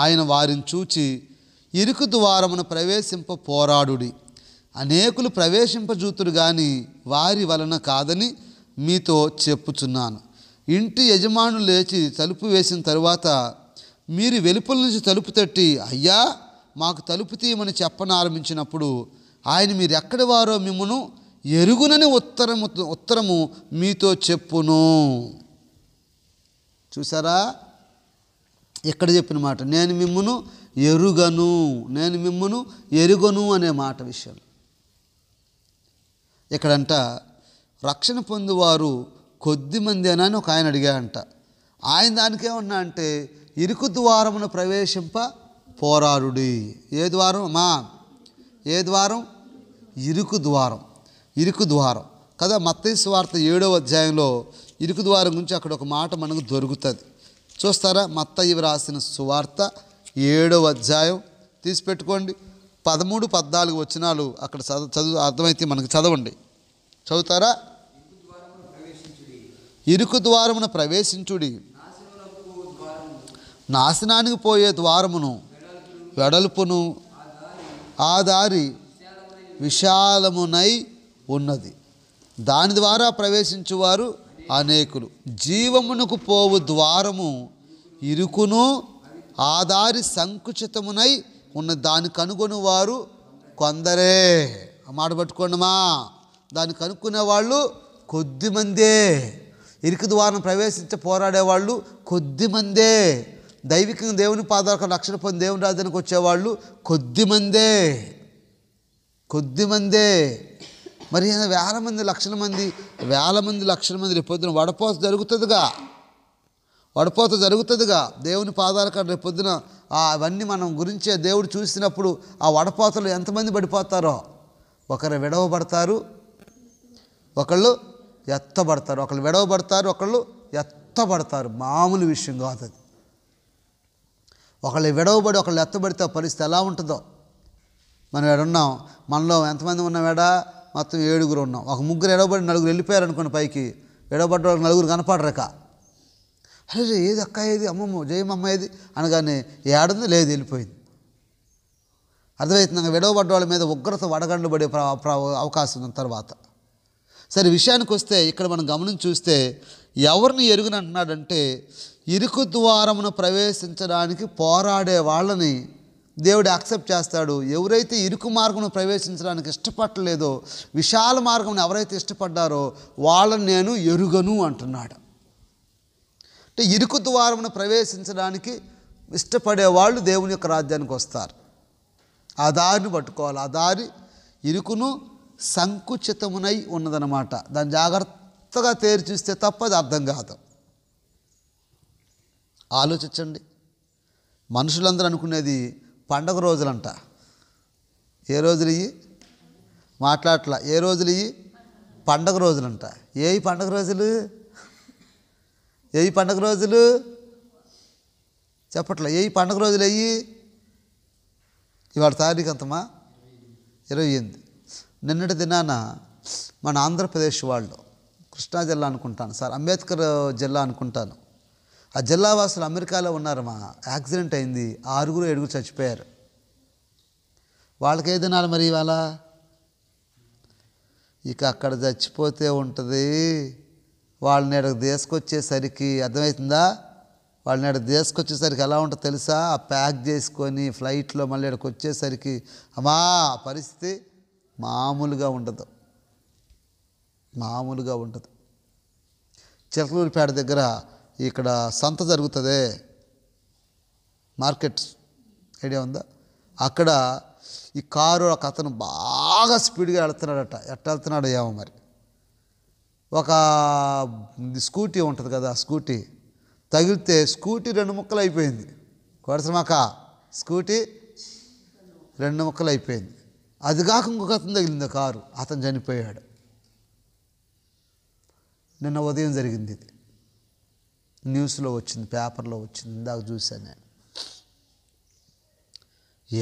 ఆయన వారిని చూచి ఇరుకు ద్వారమును ప్రవేశింప పోరాడుడి అనేకులు ప్రవేశింపజూతుడు గాని వారి వలన కాదని మీతో చెప్పుచున్నాను ఇంటి యజమానులు లేచి తలుపు వేసిన తరువాత మీరు వెలుపల నుంచి తలుపు తట్టి అయ్యా మాకు తలుపు తీయమని చెప్పనారంభించినప్పుడు ఆయన మీరు ఎక్కడి వారో మిమ్మను ఎరుగునని ఉత్తరము ఉత్తరము మీతో చెప్పును చూసారా ఇక్కడ చెప్పిన మాట నేను మిమ్మను ఎరుగను నేను మిమ్మను ఎరుగను అనే మాట విషయం ఇక్కడంట రక్షణ పొందువారు కొద్ది మంది అని ఒక ఆయన అడిగాడంట ఆయన దానికేమన్నా అంటే ఇరుకు ద్వారమును ప్రవేశింప పోరాడుడి ఏ ద్వారం మా ఏ ద్వారం ఇరుకు ద్వారం ఇరుకు ద్వారం కదా మత్తైసు వార్త ఏడవ అధ్యాయంలో ఇరుకు ద్వారం గురించి అక్కడ ఒక మాట మనకు దొరుకుతుంది చూస్తారా మత్తయ్య రాసిన సువార్త ఏడవ అధ్యాయం తీసి పెట్టుకోండి పదమూడు పద్నాలుగు వచ్చినాలు అక్కడ చదువు చదువు అర్థమైతే మనకు చదవండి చదువుతారా ఇరుకు ద్వారమున ప్రవేశించుడి నాశనానికి పోయే ద్వారమును వెడల్పును ఆ దారి విశాలమునై ఉన్నది దాని ద్వారా ప్రవేశించువారు అనేకులు జీవమునకు పోవు ద్వారము ఇరుకును ఆ దారి సంకుచితమునై ఉన్న దాన్ని కనుగొనివారు కొందరే మాట పట్టుకోండమా దాన్ని కనుక్కునేవాళ్ళు కొద్దిమందే ఇరుకు ద్వారం ప్రవేశించ పోరాడేవాళ్ళు కొద్దిమందే దైవికంగా దేవుని పాదాలకు రక్షణ పొంది దేవుని రాజానికి వచ్చేవాళ్ళు కొద్దిమందే కొద్దిమందే మరి వేల మంది లక్షల మంది వేల మంది లక్షల మంది రేపొద్దున వడపోత జరుగుతుందిగా వడపోత జరుగుతుందిగా దేవుని పాదాల రేపొద్దున అవన్నీ మనం గురించే దేవుడు చూసినప్పుడు ఆ వడపోతలు ఎంతమంది పడిపోతారో ఒకరు విడవబడతారు ఒకళ్ళు ఎత్తబడతారు ఒకళ్ళు విడవబడతారు ఒకళ్ళు ఎత్తబడతారు మామూలు విషయం కాదు అది ఒకళ్ళు విడవబడి ఒకళ్ళు ఎత్తబడితే పరిస్థితి ఎలా ఉంటుందో మనం ఎడున్నాం మనలో ఎంతమంది ఉన్నామేడా మొత్తం ఏడుగురు ఉన్నాం ఒక ముగ్గురు ఎడవబడి నలుగురు వెళ్ళిపోయారు అనుకోండి పైకి ఎడవబడ్డ వాళ్ళకి నలుగురు కనపడరక అరే ఏది అక్క ఏది అమ్మమ్మ జయమమ్మ ఏది అనగానే ఏడుంది లేదు వెళ్ళిపోయింది అర్థమవుతుంది విడవబడ్డ వాళ్ళ మీద ఉగ్రత వడగండు పడే అవకాశం ఉంది తర్వాత సరే విషయానికి వస్తే ఇక్కడ మనం గమనించి చూస్తే ఎవరిని ఎరుగునంటున్నాడంటే ఇరుకు ద్వారమును ప్రవేశించడానికి పోరాడే వాళ్ళని దేవుడు యాక్సెప్ట్ చేస్తాడు ఎవరైతే ఇరుకు మార్గం ప్రవేశించడానికి ఇష్టపడలేదో విశాల మార్గం ఎవరైతే ఇష్టపడ్డారో వాళ్ళని నేను ఎరుగను అంటున్నాడు అంటే ఇరుకు ద్వారమును ప్రవేశించడానికి ఇష్టపడే వాళ్ళు దేవుని యొక్క రాజ్యానికి వస్తారు ఆ దారిని పట్టుకోవాలి ఆ దారి ఇరుకును సంకుచితమునై ఉన్నదనమాట దాన్ని జాగ్రత్తగా తేరి చూస్తే తప్ప అది అర్థం కాదు ఆలోచించండి మనుషులందరూ అనుకునేది పండగ రోజులంట ఏ రోజులు ఇవి మాట్లాడట్లా ఏ రోజులు ఇవి పండగ రోజులంట ఏ పండగ రోజులు ఏ పండగ రోజులు చెప్పట్లా ఏ పండగ రోజులు అయ్యి ఇవాళ తారీఖు అంతమా ఇరవై ఎనిమిది నిన్నటి దినాన మన ఆంధ్రప్రదేశ్ వాళ్ళు కృష్ణా జిల్లా అనుకుంటాను సార్ అంబేద్కర్ జిల్లా అనుకుంటాను ఆ జిల్లా వాసులు అమెరికాలో ఉన్నారమ్మా యాక్సిడెంట్ అయింది ఆరుగురు ఏడుగురు చచ్చిపోయారు వాళ్ళకి ఏ తినాలి మరి ఇవాళ ఇక అక్కడ చచ్చిపోతే ఉంటుంది వాళ్ళని ఇక్కడ తీసుకొచ్చేసరికి అర్థమవుతుందా వాళ్ళని ఇక్కడ తీసుకొచ్చేసరికి ఎలా ఉంటుందో తెలుసా ఆ ప్యాక్ చేసుకొని ఫ్లైట్లో మళ్ళీ ఇక్కడికి వచ్చేసరికి అమ్మా పరిస్థితి మామూలుగా ఉండదు మామూలుగా ఉండదు చిలకలూరిపేట దగ్గర ఇక్కడ సంత జరుగుతుంది మార్కెట్స్ ఐడియా ఉందా అక్కడ ఈ కారు ఒక అతను బాగా స్పీడ్గా వెళ్తున్నాడట ఎట్ట వెళ్తున్నాడు ఏమో మరి ఒక స్కూటీ ఉంటుంది కదా స్కూటీ తగిలితే స్కూటీ రెండు ముక్కలు అయిపోయింది కొడసమాక స్కూటీ రెండు ముక్కలు అయిపోయింది అది కాక ఇంకొక అతను తగిలింది కారు అతను చనిపోయాడు నిన్న ఉదయం జరిగింది ఇది న్యూస్లో వచ్చింది పేపర్లో వచ్చింది ఇందాక చూశాను నేను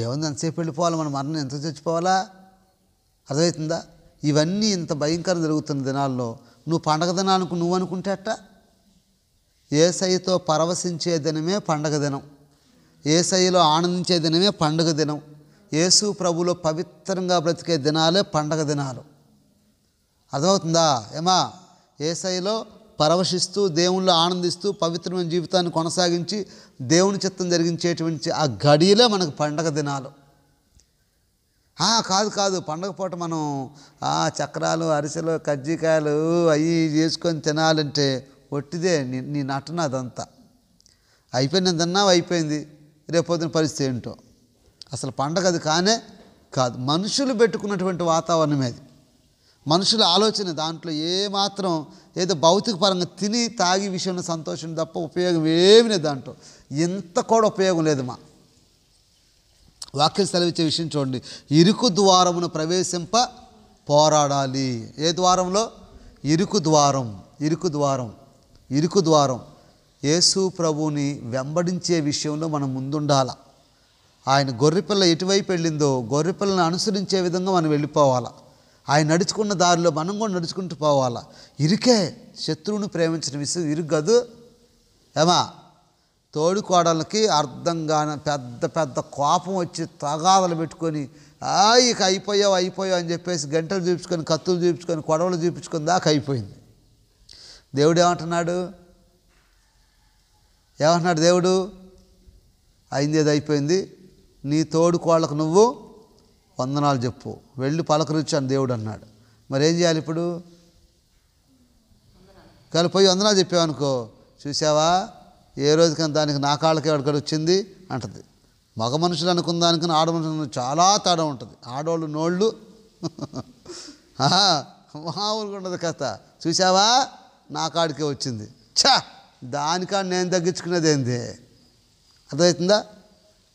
ఏముంది అంతసేపు వెళ్ళిపోవాలి మన మరణం ఎంత చచ్చిపోవాలా అర్థమవుతుందా ఇవన్నీ ఇంత భయంకరం జరుగుతున్న దినాల్లో నువ్వు పండగ దినానికి నువ్వు అనుకుంటేట ఏసైతో పరవశించే దినమే పండగ దినం ఏసైలో ఆనందించే దినమే పండుగ దినం యేసు ప్రభులో పవిత్రంగా బ్రతికే దినాలే పండగ దినాలు అర్థమవుతుందా ఏమా ఏసైలో పరవశిస్తూ దేవుళ్ళు ఆనందిస్తూ పవిత్రమైన జీవితాన్ని కొనసాగించి దేవుని చిత్తం జరిగించేటువంటి ఆ గడియలే మనకు పండగ దినాలు కాదు కాదు పండగ పూట మనం ఆ చక్రాలు అరిసెలు కజ్జికాయలు అవి చేసుకొని తినాలంటే ఒట్టిదే నీ నటన అదంతా అయిపోయింది తిన్నావు అయిపోయింది రేపొద్దున పరిస్థితి ఏంటో అసలు పండగ అది కానే కాదు మనుషులు పెట్టుకున్నటువంటి వాతావరణం అది మనుషుల ఆలోచన దాంట్లో ఏమాత్రం ఏదో భౌతిక పరంగా తిని తాగి విషయంలో సంతోషం తప్ప ఉపయోగం ఏమి లేదు దాంట్లో ఎంత కూడా ఉపయోగం లేదు మా వాక్యం సెలవిచ్చే విషయం చూడండి ఇరుకు ద్వారమును ప్రవేశింప పోరాడాలి ఏ ద్వారంలో ఇరుకు ద్వారం ఇరుకు ద్వారం ఇరుకు ద్వారం యేసు ప్రభుని వెంబడించే విషయంలో మనం ముందుండాల ఆయన గొర్రెపిల్ల ఎటువైపు వెళ్ళిందో గొర్రెపిల్లను అనుసరించే విధంగా మనం వెళ్ళిపోవాలి ఆయన నడుచుకున్న దారిలో మనం కూడా నడుచుకుంటూ పోవాలా ఇరుకే శత్రువును ప్రేమించిన విషయం ఇరుగదు ఏమా తోడు కోడలకి అర్థం పెద్ద పెద్ద కోపం వచ్చి తగాదలు పెట్టుకొని ఇక అయిపోయావు అయిపోయావు అని చెప్పేసి గంటలు చూపించుకొని కత్తులు చూపించుకొని కొడవలు చూపించుకొని దాకా అయిపోయింది దేవుడు ఏమంటున్నాడు ఏమంటున్నాడు దేవుడు అయింది ఏదైపోయింది అయిపోయింది నీ తోడు కోళ్ళకు నువ్వు వందనాలు చెప్పు వెళ్ళి పలకరించాను దేవుడు అన్నాడు మరి ఏం చేయాలి ఇప్పుడు కానీ పోయి వందనాలు చెప్పావనుకో చూసావా ఏ రోజుకైనా దానికి నా కాళ్ళకి అక్కడ వచ్చింది అంటది మగ మనుషులు అనుకున్న దానికన్నా ఆడ మనుషులు చాలా తేడా ఉంటుంది ఆడవాళ్ళు నోళ్ళు మామూలుగా ఉండదు కథ చూసావా నా కాడికే వచ్చింది ఛా దానికాడ నేను తగ్గించుకునేది ఏంది అర్థమవుతుందా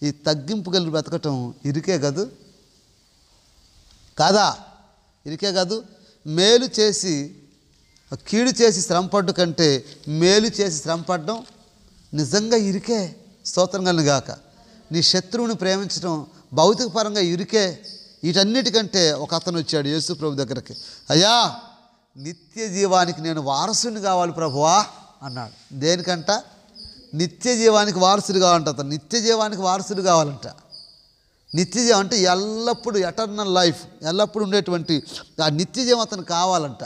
ఈ తగ్గింపు కలిగి బ్రతకటం ఇరికే కదా కాదా ఇదికే కాదు మేలు చేసి కీడు చేసి శ్రమపడ్డు కంటే మేలు చేసి శ్రమపడడం నిజంగా ఇరికే స్తోత్రం గాక నీ శత్రువుని ప్రేమించడం భౌతిక పరంగా ఇరికే వీటన్నిటికంటే ఒక అతను వచ్చాడు యేసు ప్రభు దగ్గరికి అయ్యా నిత్య జీవానికి నేను వారసుని కావాలి ప్రభువా అన్నాడు దేనికంట నిత్య జీవానికి వారసుడు కావాలంట అతను నిత్య జీవానికి వారసుడు కావాలంట నిత్యజీవం అంటే ఎల్లప్పుడూ ఎటర్నల్ లైఫ్ ఎల్లప్పుడు ఉండేటువంటి ఆ నిత్యజీవం అతను కావాలంట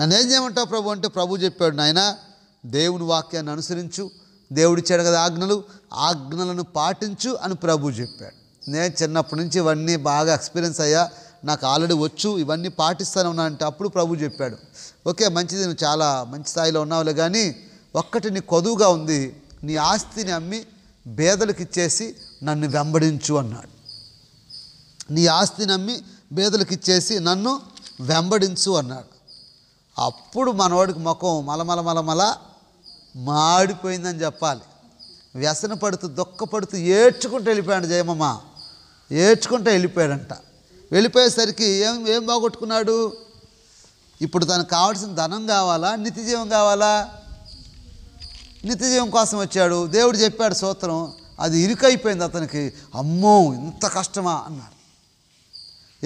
నన్ను ఏం చేయమంటావు ప్రభు అంటే ప్రభు చెప్పాడు నాయన దేవుని వాక్యాన్ని అనుసరించు దేవుడి కదా ఆజ్ఞలు ఆజ్ఞలను పాటించు అని ప్రభు చెప్పాడు నేను చిన్నప్పటి నుంచి ఇవన్నీ బాగా ఎక్స్పీరియన్స్ అయ్యా నాకు ఆల్రెడీ వచ్చు ఇవన్నీ పాటిస్తాను అంటే అప్పుడు ప్రభు చెప్పాడు ఓకే మంచిది నువ్వు చాలా మంచి స్థాయిలో ఉన్నావులే కానీ ఒక్కటి నీ కొదువుగా ఉంది నీ ఆస్తిని అమ్మి బేదలకు ఇచ్చేసి నన్ను వెంబడించు అన్నాడు నీ ఆస్తి నమ్మి బేదలకు ఇచ్చేసి నన్ను వెంబడించు అన్నాడు అప్పుడు మనవాడికి ముఖం మలమల మలమల మాడిపోయిందని చెప్పాలి వ్యసన పడుతూ దుఃఖపడుతూ ఏడ్చుకుంటూ వెళ్ళిపోయాడు జయమమ్మ ఏడ్చుకుంటూ వెళ్ళిపోయాడంట వెళ్ళిపోయేసరికి ఏం ఏం బాగొట్టుకున్నాడు ఇప్పుడు తనకు కావాల్సిన ధనం కావాలా నిత్యజీవం కావాలా నిత్యజీవం కోసం వచ్చాడు దేవుడు చెప్పాడు సూత్రం అది ఇరుకైపోయింది అతనికి అమ్మో ఇంత కష్టమా అన్నాడు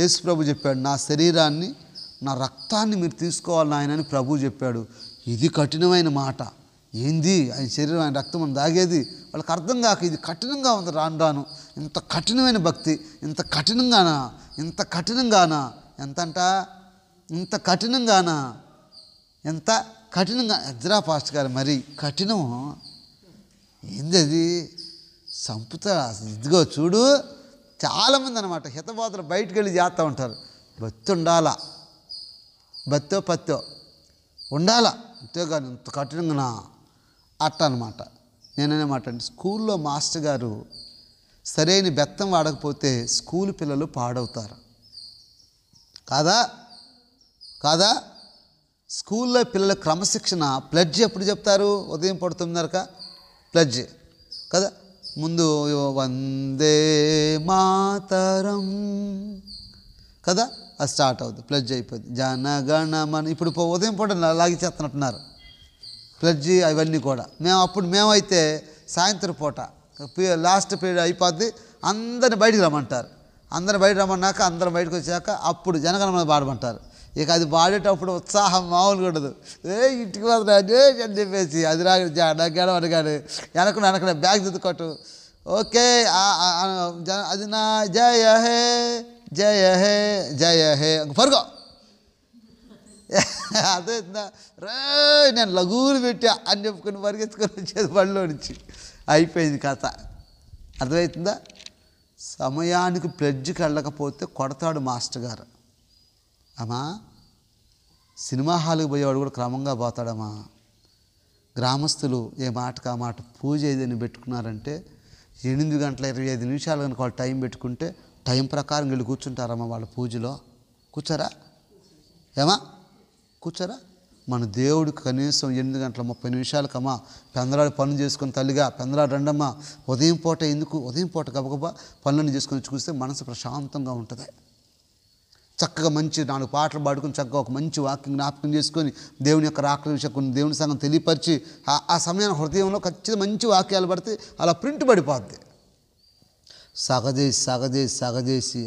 యేసు ప్రభు చెప్పాడు నా శరీరాన్ని నా రక్తాన్ని మీరు తీసుకోవాలి అని ప్రభు చెప్పాడు ఇది కఠినమైన మాట ఏంది ఆయన శరీరం ఆయన రక్తం అని దాగేది వాళ్ళకి అర్థం కాక ఇది కఠినంగా ఉంది రాను రాను ఇంత కఠినమైన భక్తి ఇంత కఠినంగానా ఇంత కఠినంగానా ఎంతంట ఇంత కఠినంగానా ఎంత కఠినంగా ఎద్రా పాస్ట్ గారు మరి కఠినం ఏంది అది సంపుతా ఇదిగో చూడు చాలామంది అనమాట హితబోధలు బయటకు వెళ్ళి చేస్తూ ఉంటారు బత్తి ఉండాలా బత్తో పత్తో ఉండాలా కానీ ఇంత కఠినంగా అట్ట అనమాట నేననేమాట అండి స్కూల్లో మాస్టర్ గారు సరైన బెత్తం వాడకపోతే స్కూల్ పిల్లలు పాడవుతారు కాదా కాదా స్కూల్లో పిల్లల క్రమశిక్షణ ప్లడ్జ్ ఎప్పుడు చెప్తారు ఉదయం పూట ప్లడ్జ్ కదా ముందు వందే మాతరం కదా అది స్టార్ట్ అవుద్ది ప్లడ్జ్ అయిపోద్ది జనగణమని ఇప్పుడు ఉదయం పూట లాగిచ్చేస్తున్నట్టున్నారు ప్లడ్జ్ అవన్నీ కూడా మేము అప్పుడు మేమైతే సాయంత్రం పూట లాస్ట్ పీరియడ్ అయిపోద్ది అందరిని బయటికి రమ్మంటారు అందరిని బయట రమ్మన్నాక అందరం బయటకు వచ్చాక అప్పుడు జనగణమని పాడమంటారు ఇక అది పాడేటప్పుడు ఉత్సాహం మామూలుగా ఉండదు ఏ ఇంటికి వదలాడు అని చెప్పేసి అది రాగడు అడగాడు అడగాడు వెనక వెనకడ బ్యాగ్ దిద్దుకోటు ఓకే అది నా జయ హే జయ హే జయ హే పరుగు అదే రే నేను లఘువులు పెట్టా అని చెప్పుకుని పరిగెత్తుకొని వచ్చేది బడిలో నుంచి అయిపోయింది కథ అర్థమవుతుందా సమయానికి ప్లెడ్జ్కి వెళ్ళకపోతే కొడతాడు మాస్టర్ గారు అమ్మా సినిమా హాల్కి పోయేవాడు కూడా క్రమంగా పోతాడమ్మా గ్రామస్తులు ఏ మాటకు ఆ మాట పూజ ఏదైనా పెట్టుకున్నారంటే ఎనిమిది గంటల ఇరవై ఐదు నిమిషాలు కనుక వాళ్ళు టైం పెట్టుకుంటే టైం ప్రకారం వీళ్ళు కూర్చుంటారమ్మా వాళ్ళ పూజలో కూర్చోరా ఏమా కూర్చోరా మన దేవుడు కనీసం ఎనిమిది గంటల ముప్పై నిమిషాలకమ్మా పెందరాడు పనులు చేసుకుని తల్లిగా పెందరాడు రండమ్మా ఉదయం పూట ఎందుకు ఉదయం పూట గబగబా పనులన్నీ చేసుకొని చూస్తే మనసు ప్రశాంతంగా ఉంటుంది చక్కగా మంచి నాలుగు పాటలు పాడుకుని చక్కగా ఒక మంచి వాకింగ్ జ్ఞాపకం చేసుకొని దేవుని యొక్క రాకల విషయం దేవుని సంఘం తెలియపరిచి ఆ సమయాన్ని హృదయంలో ఖచ్చితంగా మంచి వాక్యాలు పడితే అలా ప్రింట్ పడిపోద్ది సగదేసి సగదేసి సగదేసి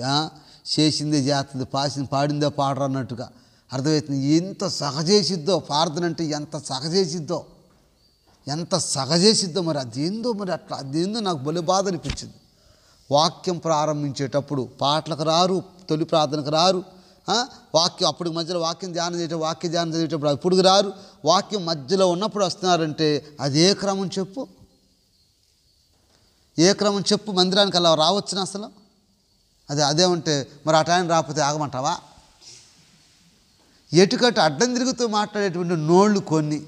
చేసిందే జాతది పాసింది పాడిందో పాడరు అన్నట్టుగా అర్థమవుతుంది ఎంత సహజేసిద్దో అంటే ఎంత సహజేసిద్దో ఎంత సహజేసిద్దో మరి అదేందో మరి అట్లా అదేందో నాకు బలి బాధ అనిపించింది వాక్యం ప్రారంభించేటప్పుడు పాటలకు రారు తొలి ప్రార్థనకు రారు వాక్యం అప్పుడు మధ్యలో వాక్యం ధ్యానం చేయటం వాక్య ధ్యానం చేసేటప్పుడు అప్పుడు రారు వాక్యం మధ్యలో ఉన్నప్పుడు వస్తున్నారంటే అది ఏ క్రమం చెప్పు ఏ క్రమం చెప్పు మందిరానికి అలా రావచ్చున అసలు అది అదే ఉంటే మరి ఆ టైం రాకపోతే ఆగమంటావా ఎటుకట్టు అడ్డం తిరుగుతూ మాట్లాడేటువంటి నోళ్ళు కొన్ని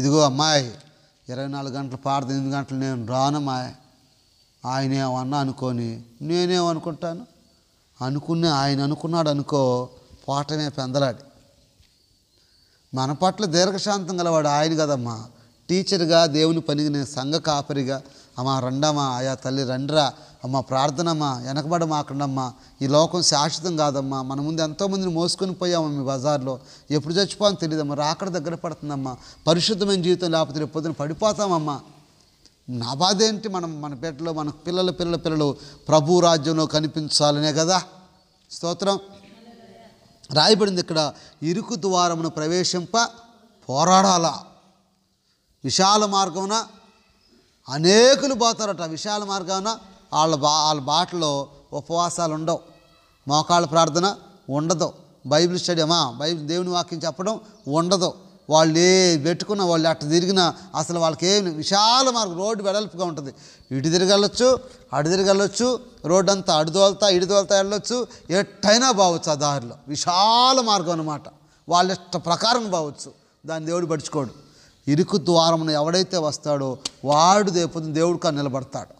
ఇదిగో అమ్మాయి ఇరవై నాలుగు గంటలు పాడదు ఎనిమిది గంటలు నేను రానమ్మాయి ఆయన ఏమన్నా అనుకొని నేనేమనుకుంటాను అనుకునే ఆయన అనుకున్నాడు అనుకో పోటమే పెందలాడి మన పట్ల దీర్ఘశాంతం గలవాడు ఆయన కదమ్మా టీచర్గా దేవుని పనికి నేను సంఘ కాపరిగా అమ్మా రండమ్మా ఆయా తల్లి రండ్రా అమ్మ ప్రార్థనమ్మా వెనకబడ అక్కడమ్మా ఈ లోకం శాశ్వతం కాదమ్మా మన ముందు ఎంతోమందిని మోసుకొని పోయామమ్మ మీ బజార్లో ఎప్పుడు చచ్చిపోవాలని తెలియదమ్మా రాకడ దగ్గర పడుతుందమ్మా పరిశుద్ధమైన జీవితం లేకపోతే పొద్దున పడిపోతామమ్మా నా బాధ ఏంటి మనం మన పేటలో మన పిల్లల పిల్లల పిల్లలు ప్రభు రాజ్యంలో కనిపించాలనే కదా స్తోత్రం రాయబడింది ఇక్కడ ఇరుకు ద్వారమును ప్రవేశింప పోరాడాల విశాల మార్గమున అనేకులు పోతారట విశాల మార్గమున వాళ్ళ బా వాళ్ళ బాటలో ఉపవాసాలు ఉండవు మోకాళ్ళ ప్రార్థన ఉండదు బైబిల్ స్టడీ అమ్మా బైబిల్ దేవుని వాక్యం చెప్పడం ఉండదు వాళ్ళు ఏ పెట్టుకున్న వాళ్ళు అటు తిరిగినా అసలు వాళ్ళకి ఏం విశాల మార్గం రోడ్డు వెడల్పుగా ఉంటుంది ఇటు తిరగలొచ్చు అటు తిరగలొచ్చు రోడ్డు అంతా అడు తోలుతా ఇటు తోలుతా వెళ్ళొచ్చు ఎట్టైనా బావచ్చు ఆ దారిలో విశాల మార్గం అనమాట వాళ్ళ ఇష్ట ప్రకారం బావచ్చు దాన్ని దేవుడు పడుచుకోడు ఇరుకు ద్వారమును ఎవడైతే వస్తాడో వాడు దేపుతుంది దేవుడిగా నిలబడతాడు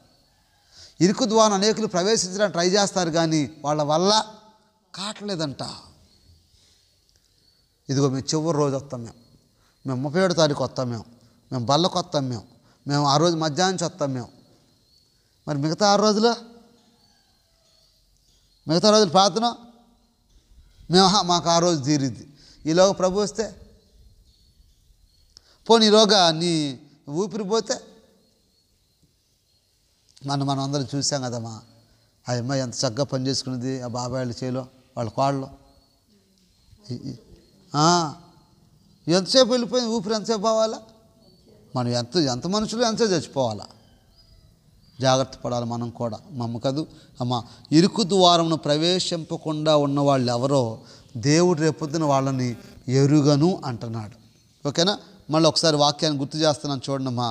ఇరుకు ద్వారం అనేకులు ప్రవేశించడానికి ట్రై చేస్తారు కానీ వాళ్ళ వల్ల కాటలేదంట ఇదిగో మేము చివరి రోజు వస్తాం మేము మేము ముప్పై ఏడు తారీఖు వస్తాం మేము మేము బళ్ళకు వస్తాం మేము మేము ఆ రోజు మధ్యాహ్నం వస్తాం మేము మరి మిగతా ఆరు రోజులు మిగతా రోజులు ప్రార్థన మేము మాకు ఆ రోజు తీరిద్ది ఈలోగా ప్రభు వస్తే పోనీ ఈలోగా నీ ఊపిరి పోతే మనం మనం అందరం చూసాం కదమ్మా ఆ అమ్మాయి ఎంత చక్కగా పని ఆ బాబాయ్ వాళ్ళ చేలో వాళ్ళ కోళ్ళు ఎంతసేపు వెళ్ళిపోయింది ఊపిరి ఎంతసేపు పోవాలా మనం ఎంత ఎంత మనుషులు ఎంతసేపు చచ్చిపోవాలా జాగ్రత్త పడాలి మనం కూడా మమ్మ కదూ అమ్మ ఇరుకు ద్వారమును ప్రవేశింపకుండా ఉన్న వాళ్ళు ఎవరో దేవుడు రేపొద్దున వాళ్ళని ఎరుగను అంటున్నాడు ఓకేనా మళ్ళీ ఒకసారి వాక్యాన్ని గుర్తు చేస్తున్నాను చూడండమ్మా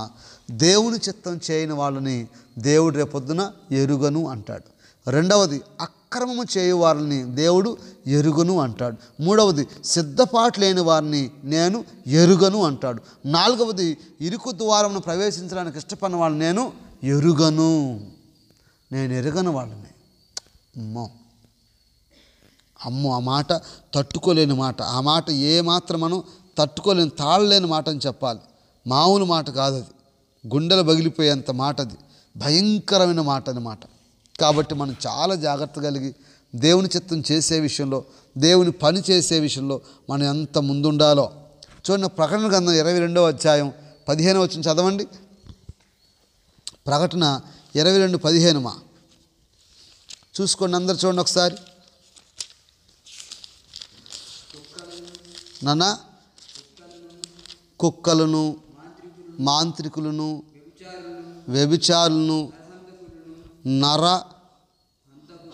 దేవుని చిత్తం చేయని వాళ్ళని దేవుడు రేపొద్దున ఎరుగను అంటాడు రెండవది అక్రమము చేయువారిని దేవుడు ఎరుగను అంటాడు మూడవది సిద్ధపాటు లేని వారిని నేను ఎరుగను అంటాడు నాలుగవది ఇరుకు ద్వారమును ప్రవేశించడానికి ఇష్టపడిన వాళ్ళని నేను ఎరుగను నేను ఎరుగను వాళ్ళని అమ్మో అమ్మో ఆ మాట తట్టుకోలేని మాట ఆ మాట ఏ మాత్రం మనం తట్టుకోలేని తాళలేని మాట అని చెప్పాలి మామూలు మాట కాదు అది గుండెలు పగిలిపోయేంత మాట అది భయంకరమైన మాట అనమాట మాట కాబట్టి మనం చాలా జాగ్రత్త కలిగి దేవుని చిత్తం చేసే విషయంలో దేవుని పని చేసే విషయంలో మనం ఎంత ముందుండాలో చూడండి ప్రకటన గ్రంథం ఇరవై రెండవ అధ్యాయం పదిహేను వచ్చిన చదవండి ప్రకటన ఇరవై రెండు పదిహేనుమా చూసుకోండి అందరు చూడండి ఒకసారి నాన్న కుక్కలను మాంత్రికులను వ్యభిచారులను నర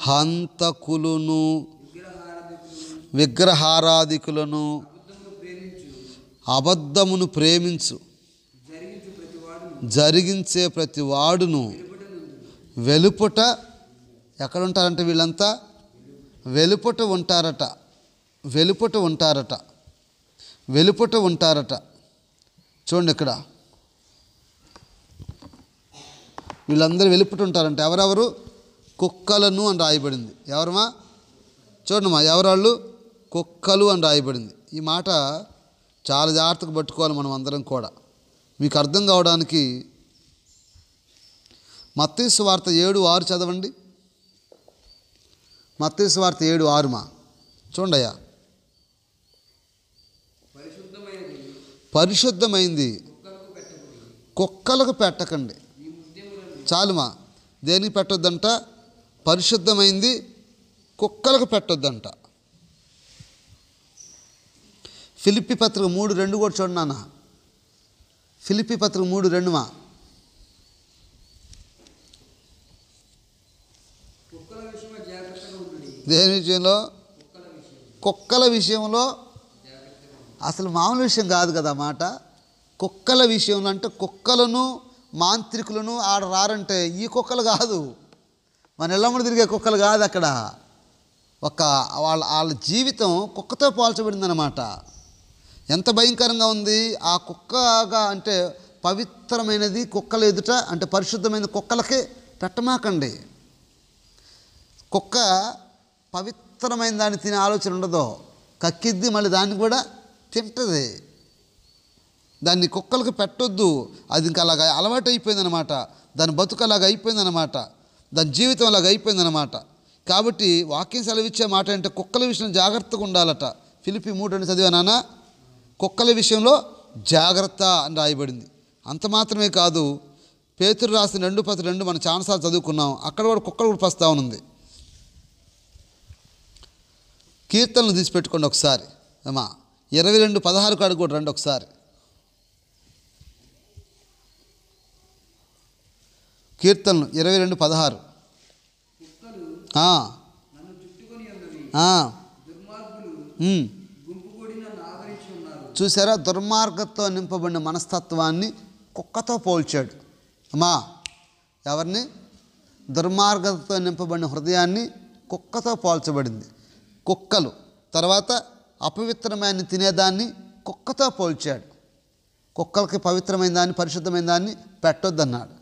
హంతకులను విగ్రహారాధికులను అబద్ధమును ప్రేమించు జరిగించే ప్రతి వాడును వెలుపుట ఎక్కడుంటారంటే వీళ్ళంతా వెలుపుట ఉంటారట వెలుపుట ఉంటారట వెలుపుట ఉంటారట చూడండి ఇక్కడ వీళ్ళందరూ వెళ్ళిపుట్టుంటారంట ఎవరెవరు కుక్కలను అని రాయబడింది ఎవరమా చూడమ్మా ఎవరాళ్ళు కుక్కలు అని రాయబడింది ఈ మాట చాలా జాగ్రత్తగా పట్టుకోవాలి మనం అందరం కూడా మీకు అర్థం కావడానికి మత్తీసు వార్త ఏడు ఆరు చదవండి మత్తీసు వార్త ఏడు ఆరుమా చూడయ్యా పరిశుద్ధమైంది కుక్కలకు పెట్టకండి చాలుమా దేనికి పెట్టొద్దంట పరిశుద్ధమైంది కుక్కలకు పెట్టొద్దంట ఫిలిప్పి పత్రిక మూడు రెండు కూడా చూడన్నానా ఫిలిప్పి పత్రిక మూడు రెండుమా దేని విషయంలో కుక్కల విషయంలో అసలు మామూలు విషయం కాదు కదా మాట కుక్కల విషయంలో అంటే కుక్కలను మాంత్రికులను ఆడ రారంటే ఈ కుక్కలు కాదు మన ఇళ్ళమ్మడి తిరిగే కుక్కలు కాదు అక్కడ ఒక వాళ్ళ వాళ్ళ జీవితం కుక్కతో పోల్చబడిందనమాట ఎంత భయంకరంగా ఉంది ఆ కుక్కగా అంటే పవిత్రమైనది కుక్కల ఎదుట అంటే పరిశుద్ధమైన కుక్కలకి పెట్టమాకండి కుక్క పవిత్రమైన దాన్ని తినే ఆలోచన ఉండదు కక్కిద్ది మళ్ళీ దాన్ని కూడా తింటుంది దాన్ని కుక్కలకు పెట్టొద్దు అది ఇంకా అలాగ అలవాటు అయిపోయిందనమాట దాని బతుకు అలాగ అయిపోయిందనమాట దాని జీవితం అలాగ అయిపోయిందనమాట కాబట్టి వాక్యం సెలవిచ్చే మాట అంటే కుక్కల విషయం జాగ్రత్తగా ఉండాలట ఫిలిపి మూడు అని నాన్న కుక్కల విషయంలో జాగ్రత్త అని రాయబడింది అంత మాత్రమే కాదు పేతురు రాసిన రెండు పది రెండు మనం చాలాసార్లు చదువుకున్నాం అక్కడ కూడా కుక్కలు కూడా ప్రస్తావన ఉంది కీర్తనలు తీసిపెట్టుకోండి ఒకసారి ఏమా ఇరవై రెండు పదహారు కాడు కూడా రండి ఒకసారి కీర్తనలు ఇరవై రెండు పదహారు చూసారా దుర్మార్గతో నింపబడిన మనస్తత్వాన్ని కుక్కతో పోల్చాడు అమ్మా ఎవరిని దుర్మార్గతతో నింపబడిన హృదయాన్ని కుక్కతో పోల్చబడింది కుక్కలు తర్వాత అపవిత్రమైన తినేదాన్ని కుక్కతో పోల్చాడు కుక్కలకి పవిత్రమైన దాన్ని పరిశుద్ధమైన దాన్ని పెట్టొద్దన్నాడు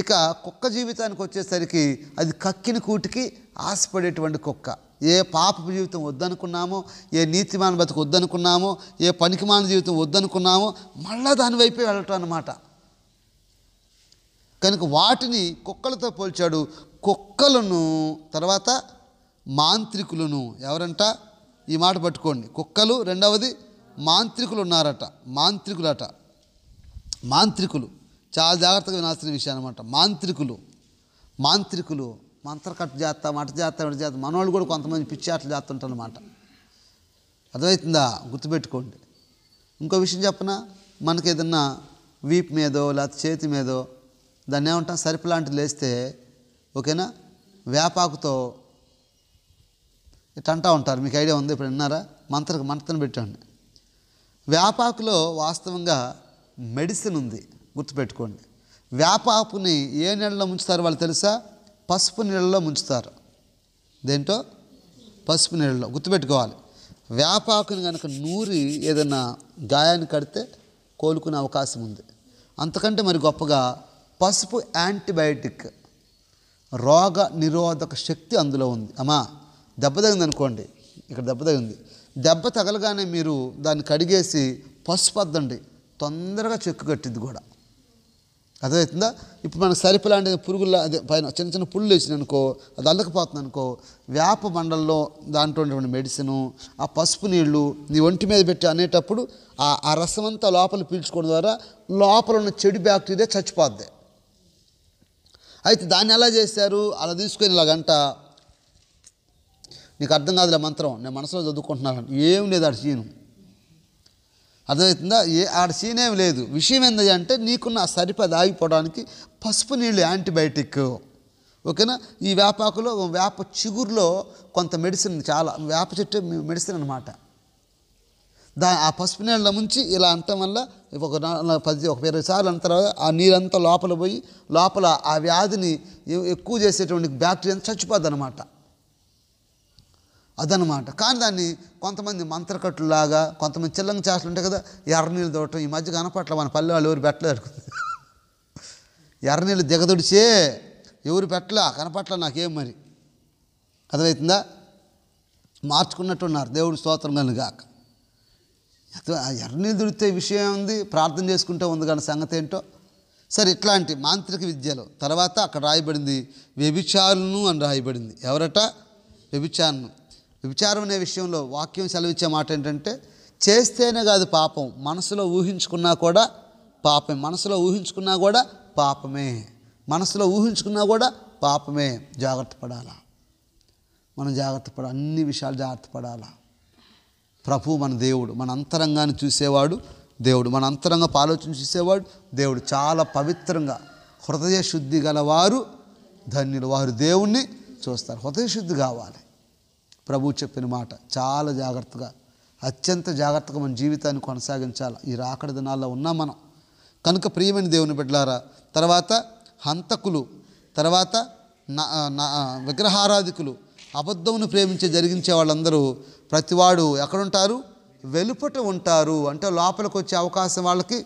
ఇక కుక్క జీవితానికి వచ్చేసరికి అది కక్కిన కూటికి ఆశపడేటువంటి కుక్క ఏ పాప జీవితం వద్దనుకున్నామో ఏ నీతిమాన బతుకు వద్దనుకున్నామో ఏ పనికిమాన జీవితం వద్దనుకున్నామో మళ్ళా దాని వైపే వెళ్ళటం అన్నమాట కనుక వాటిని కుక్కలతో పోల్చాడు కుక్కలను తర్వాత మాంత్రికులను ఎవరంట ఈ మాట పట్టుకోండి కుక్కలు రెండవది మాంత్రికులు ఉన్నారట మాంత్రికులట మాంత్రికులు చాలా జాగ్రత్తగా వినాల్సిన విషయం అనమాట మాంత్రికులు మాంత్రికులు మంత్రకట్ చేస్తాం అటు చేస్తాం ఇటు చేస్తాం మనవాళ్ళు కూడా కొంతమంది పిచ్చి అట్లు చేస్తుంటారనమాట అర్థమవుతుందా గుర్తుపెట్టుకోండి ఇంకో విషయం చెప్పనా మనకి ఏదన్నా వీప్ మీదో లేకపోతే చేతి మీదో దాన్ని ఏమంటాం సరిపు లేస్తే ఓకేనా వేపాకుతో ఇట్ అంటూ ఉంటారు మీకు ఐడియా ఉంది ఇప్పుడు విన్నారా మంత్రకు మంత్రను పెట్టండి వేపాకులో వాస్తవంగా మెడిసిన్ ఉంది గుర్తుపెట్టుకోండి వేపాకుని ఏ నీళ్ళలో ముంచుతారు వాళ్ళు తెలుసా పసుపు నీళ్ళలో ముంచుతారు దేంటో పసుపు నీళ్ళలో గుర్తుపెట్టుకోవాలి వేపాకుని కనుక నూరి ఏదైనా గాయాన్ని కడితే కోలుకునే అవకాశం ఉంది అంతకంటే మరి గొప్పగా పసుపు యాంటీబయాటిక్ రోగ నిరోధక శక్తి అందులో ఉంది అమ్మా దెబ్బ తగింది అనుకోండి ఇక్కడ దెబ్బ తగింది దెబ్బ తగలగానే మీరు దాన్ని కడిగేసి పసుపు వద్దండి తొందరగా చెక్కు కట్టిద్ది కూడా అర్థమవుతుందా ఇప్పుడు మనకు సరిపు లాంటి పురుగుల అదే పైన చిన్న చిన్న పుళ్ళు వేసిన అనుకో అది అల్లకపోతుంది అనుకో వేప మండల్లో దాంట్లో ఉన్నటువంటి మెడిసిను ఆ పసుపు నీళ్లు నీ ఒంటి మీద పెట్టి అనేటప్పుడు ఆ ఆ రసం అంతా లోపల పీల్చుకోవడం ద్వారా లోపల ఉన్న చెడు బ్యాక్టీరియా చచ్చిపోద్ది అయితే దాన్ని ఎలా చేశారు అలా తీసుకొని ఇలాగంట నీకు అర్థం కాదులే మంత్రం నేను మనసులో చదువుకుంటున్నాను ఏం లేదు అటు చేయను అర్థమవుతుందా ఏ ఆడ సీన్ లేదు విషయం ఏంది అంటే నీకున్న సరిపది ఆగిపోవడానికి పసుపు నీళ్ళు యాంటీబయాటిక్ ఓకేనా ఈ వేపాకులో వేప చిగురులో కొంత మెడిసిన్ చాలా వేప చెట్టు మెడిసిన్ అనమాట దా ఆ పసుపు నీళ్ళ ముంచి ఇలా అంటం వల్ల ఒక పది ఒక ఇరవై సార్లు అంత తర్వాత ఆ నీరంతా లోపల పోయి లోపల ఆ వ్యాధిని ఎక్కువ చేసేటువంటి బ్యాక్టీరియా చచ్చిపోద్ది అనమాట అదనమాట కానీ దాన్ని కొంతమంది మంత్రకట్టులాగా కొంతమంది చిల్లంగ చేసలు ఉంటాయి కదా ఎర్రనీళ్ళు దొరకటం ఈ మధ్య కనపట్ల మన పల్లె వాళ్ళు ఎవరు పెట్టలేరు ఎర్రనీళ్ళు దిగదుడిచే ఎవరు ఆ కనపట్ల నాకేం మరి అర్థమవుతుందా మార్చుకున్నట్టున్నారు దేవుడు స్తోత్రం కనుగాక ఎర్రనీళ్ళు దుడితే విషయం ఉంది ప్రార్థన చేసుకుంటే ఉంది కానీ సంగతి ఏంటో సరే ఇట్లాంటి మాంత్రిక విద్యలు తర్వాత అక్కడ రాయబడింది వ్యభిచారులను అని రాయబడింది ఎవరట వ్యభిచారును విచారం అనే విషయంలో వాక్యం సెలవిచ్చే మాట ఏంటంటే చేస్తేనే కాదు పాపం మనసులో ఊహించుకున్నా కూడా పాపమే మనసులో ఊహించుకున్నా కూడా పాపమే మనసులో ఊహించుకున్నా కూడా పాపమే జాగ్రత్త పడాలా మనం జాగ్రత్త పడ అన్ని విషయాలు జాగ్రత్త పడాలా ప్రభు మన దేవుడు మన అంతరంగాన్ని చూసేవాడు దేవుడు మన అంతరంగ ఆలోచన చూసేవాడు దేవుడు చాలా పవిత్రంగా హృదయ శుద్ధి గలవారు ధన్యులు వారు దేవుణ్ణి చూస్తారు హృదయ శుద్ధి కావాలి ప్రభు చెప్పిన మాట చాలా జాగ్రత్తగా అత్యంత జాగ్రత్తగా మన జీవితాన్ని కొనసాగించాలి ఈ రాకడ దినాల్లో ఉన్నాం మనం కనుక ప్రియమైన దేవుని బిడ్డలారా తర్వాత హంతకులు తర్వాత విగ్రహారాధికులు అబద్ధమును ప్రేమించే జరిగించే వాళ్ళందరూ ప్రతివాడు ఎక్కడుంటారు వెలుపట ఉంటారు అంటే లోపలికి వచ్చే అవకాశం వాళ్ళకి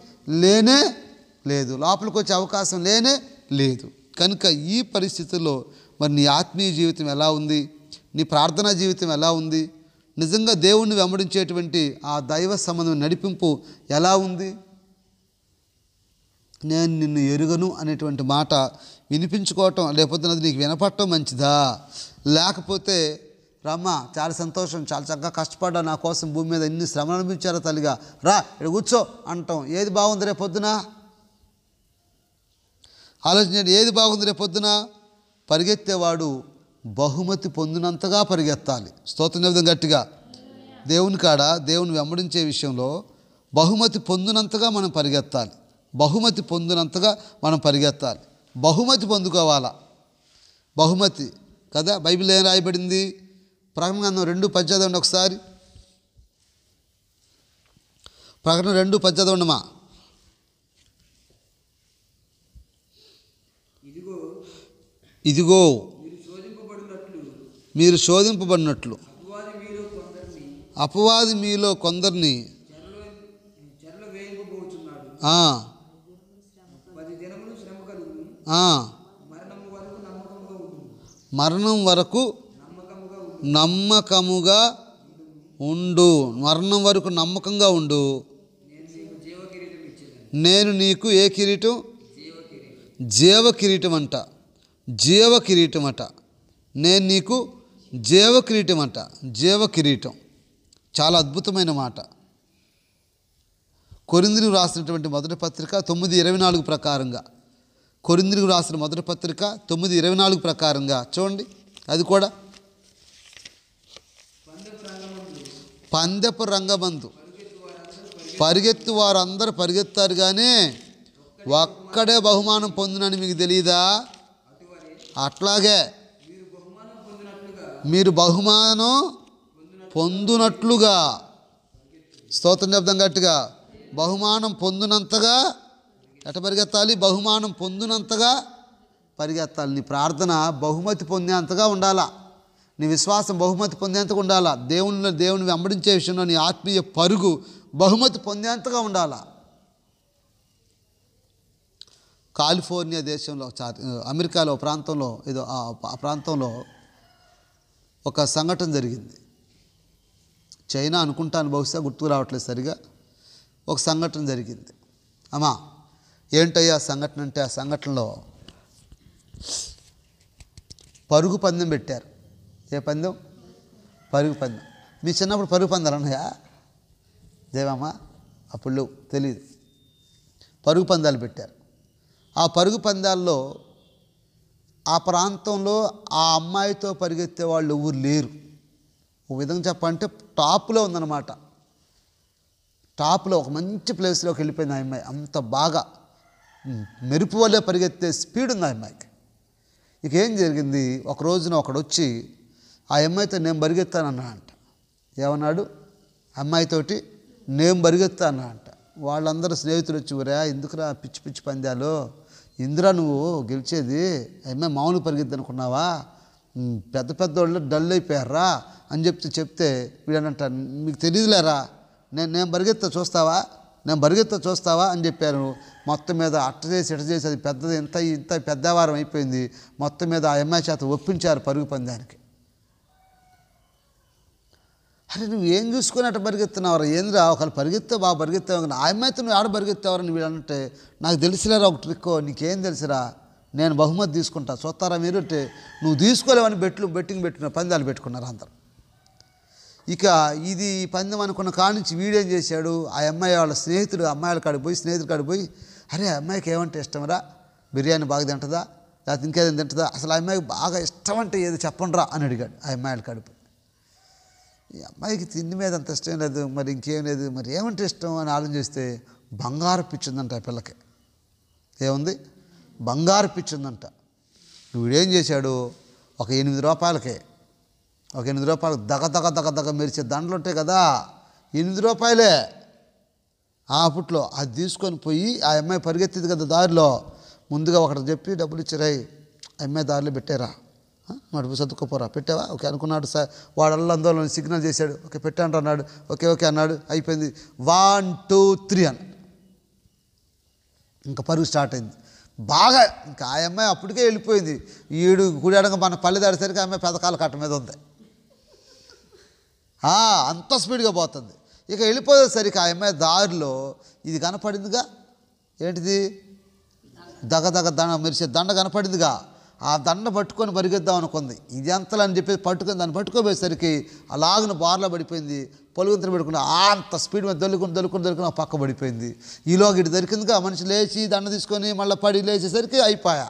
లేనే లేదు లోపలికి వచ్చే అవకాశం లేనే లేదు కనుక ఈ పరిస్థితుల్లో మరి నీ ఆత్మీయ జీవితం ఎలా ఉంది నీ ప్రార్థనా జీవితం ఎలా ఉంది నిజంగా దేవుణ్ణి వెంబడించేటువంటి ఆ దైవ సంబంధం నడిపింపు ఎలా ఉంది నేను నిన్ను ఎరుగను అనేటువంటి మాట వినిపించుకోవటం లేకపోతే అది నీకు వినపడటం మంచిదా లేకపోతే రమ్మ చాలా సంతోషం చాలా చక్కగా కష్టపడ్డా నా కోసం భూమి మీద ఎన్ని శ్రమలు అనిపించారో తల్లిగా రా ఇక్కడ కూర్చో అంటాం ఏది బాగుంది రేపు పొద్దున ఆలోచించండి ఏది బాగుంది రేపు పొద్దున పరిగెత్తేవాడు బహుమతి పొందినంతగా పరిగెత్తాలి స్తోత్రం విధంగా గట్టిగా దేవుని కాడ దేవుని వెంబడించే విషయంలో బహుమతి పొందినంతగా మనం పరిగెత్తాలి బహుమతి పొందినంతగా మనం పరిగెత్తాలి బహుమతి పొందుకోవాలా బహుమతి కదా బైబిల్ ఏం రాయబడింది ప్రకటన రెండు పంచదండి ఒకసారి ప్రకటన రెండు పంచదండమా ఇదిగో మీరు శోధింపబడినట్లు అపవాది మీలో కొందరిని మరణం వరకు నమ్మకముగా ఉండు మరణం వరకు నమ్మకంగా ఉండు నేను నీకు ఏ కిరీటం జీవ కిరీటం అంట జీవ కిరీటం అట నేను నీకు జీవ కిరీటం అంట జీవ కిరీటం చాలా అద్భుతమైన మాట కొరిందిని రాసినటువంటి మొదటి పత్రిక తొమ్మిది ఇరవై నాలుగు ప్రకారంగా కొరిందిని రాసిన మొదటి పత్రిక తొమ్మిది ఇరవై నాలుగు ప్రకారంగా చూడండి అది కూడా పందెపు రంగమందు పరిగెత్తు వారందరూ పరిగెత్తారు కానీ ఒక్కడే బహుమానం పొందినని మీకు తెలియదా అట్లాగే మీరు బహుమానం పొందునట్లుగా స్తోత్రం చెప్దాం గట్టిగా బహుమానం పొందినంతగా ఎట పరిగెత్తాలి బహుమానం పొందినంతగా పరిగెత్తాలి నీ ప్రార్థన బహుమతి పొందేంతగా ఉండాలా నీ విశ్వాసం బహుమతి పొందేంతగా ఉండాలా దేవుని దేవుని వెంబడించే విషయంలో నీ ఆత్మీయ పరుగు బహుమతి పొందేంతగా ఉండాలా కాలిఫోర్నియా దేశంలో చా అమెరికాలో ప్రాంతంలో ఏదో ఆ ప్రాంతంలో ఒక సంఘటన జరిగింది చైనా అనుకుంటాను బహుశా గుర్తుకు రావట్లేదు సరిగా ఒక సంఘటన జరిగింది అమ్మా ఏంటయ్యా ఆ సంఘటన అంటే ఆ సంఘటనలో పరుగు పందెం పెట్టారు ఏ పందెం పరుగు పందెం మీ చిన్నప్పుడు పరుగు పందాలు ఉన్నాయా దేవమ్మ అప్పుడు తెలియదు పరుగు పందాలు పెట్టారు ఆ పరుగు పందాల్లో ఆ ప్రాంతంలో ఆ అమ్మాయితో పరిగెత్తే వాళ్ళు ఎవరు లేరు ఒక విధంగా చెప్పాలంటే టాప్లో ఉందన్నమాట టాప్లో ఒక మంచి ప్లేస్లోకి వెళ్ళిపోయింది ఆ అమ్మాయి అంత బాగా మెరుపు వల్లే పరిగెత్తే స్పీడ్ ఉంది ఆ అమ్మాయికి ఇక ఏం జరిగింది ఒక రోజున ఒకడు వచ్చి ఆ అమ్మాయితో నేను పరిగెత్తానన్నా అంట ఏమన్నాడు అమ్మాయితోటి నేను పరిగెత్తానా అంట వాళ్ళందరూ స్నేహితులు వచ్చి ఊరా ఎందుకురా పిచ్చి పిచ్చి పందాలో ఇందిరా నువ్వు గెలిచేది ఏమే మామూలు పరిగెత్తి అనుకున్నావా పెద్ద పెద్ద వాళ్ళు డల్ అయిపోయారా అని చెప్తే చెప్తే వీడనంట మీకు తెలియదులేరా నేను నేను పరిగెత్త చూస్తావా నేను పరిగెత్త చూస్తావా అని చెప్పాను మొత్తం మీద అట్ట చేసి ఇట చేసి అది పెద్దది ఇంత ఇంత పెద్దవారం అయిపోయింది మొత్తం మీద ఆ అమ్మాయి చేత ఒప్పించారు పరుగు పందానికి అరే నువ్వు ఏం చూసుకుని అటు పరిగెత్తున్నావరా ఏందిరా ఒకళ్ళు పరిగెత్తే బాగా పరిగెత్తావు ఆ అమ్మాయితో నువ్వు ఆడ పరిగెత్తావరని వీళ్ళు నాకు తెలిసిలేరా ఒక ట్రిక్ నీకేం తెలుసురా నేను బహుమతి తీసుకుంటా చూస్తారా మీరు అంటే నువ్వు తీసుకోలేవని బెట్లు బెట్టింగ్ పెట్టుకున్న పందాలు పెట్టుకున్నారు అందరు ఇక ఇది పందెం అనుకున్న కానించి వీడేం చేశాడు ఆ అమ్మాయి వాళ్ళ స్నేహితుడు అమ్మాయిల కాడికి పోయి స్నేహితుడి కాడికి పోయి అరే అమ్మాయికి ఏమంటే ఇష్టమరా బిర్యానీ బాగా తింటుందా లేకపోతే ఇంకేదైనా తింటుందా అసలు ఆ అమ్మాయికి బాగా ఇష్టం అంటే ఏది చెప్పండిరా అని అడిగాడు ఆ అమ్మాయిల కాడిపోయి ఈ అమ్మాయికి తిండి మీద అంత ఇష్టం లేదు మరి ఇంకేం లేదు మరి ఏమంటే ఇష్టం అని ఆలోచిస్తే బంగారు పిచ్చిందంట ఆ పిల్లకి ఏముంది బంగారు పిచ్చిందంట వీడేం చేశాడు ఒక ఎనిమిది రూపాయలకి ఒక ఎనిమిది రూపాయలు దగ దగ దగ దగ మెరిచే దండలు ఉంటాయి కదా ఎనిమిది రూపాయలే ఆ అప్పట్లో అది తీసుకొని పోయి ఆ అమ్మాయి పరిగెత్తింది కదా దారిలో ముందుగా ఒకటి చెప్పి డబ్బులు ఇచ్చిరాయి అమ్మాయి దారిలో పెట్టారా నడుపు సర్దుకోపోరా పెట్టావా ఓకే అనుకున్నాడు సార్ వాడు అందులో సిగ్నల్ చేశాడు ఓకే పెట్టండి అన్నాడు ఓకే ఓకే అన్నాడు అయిపోయింది వన్ టూ త్రీ అని ఇంకా పరుగు స్టార్ట్ అయింది బాగా ఇంకా ఆ అమ్మాయి అప్పటికే వెళ్ళిపోయింది ఈడు అడగ మన పల్లె ఆ అమ్మాయి పెదకాల కట్ట మీద ఉంది అంత స్పీడ్గా పోతుంది ఇక వెళ్ళిపోయేసరికి ఆ అమ్మాయి దారిలో ఇది కనపడిందిగా ఏంటిది దగ దగ దండ మెరిసే దండ కనపడిందిగా ఆ దండ పట్టుకొని పరిగెద్దాం అనుకుంది ఎంతలా అని చెప్పి పట్టుకొని దాన్ని పట్టుకోపోయేసరికి అలాగిన బార్లో పడిపోయింది పొలుగుంతలు పెట్టుకుని అంత స్పీడ్ మీద దొల్లుకుని దొల్లుకుని దొల్లుకుని పక్క పడిపోయింది ఈలోకి ఇటు దొరికిందిగా మనిషి లేచి దండ తీసుకొని మళ్ళీ పడి లేచేసరికి అయిపోయా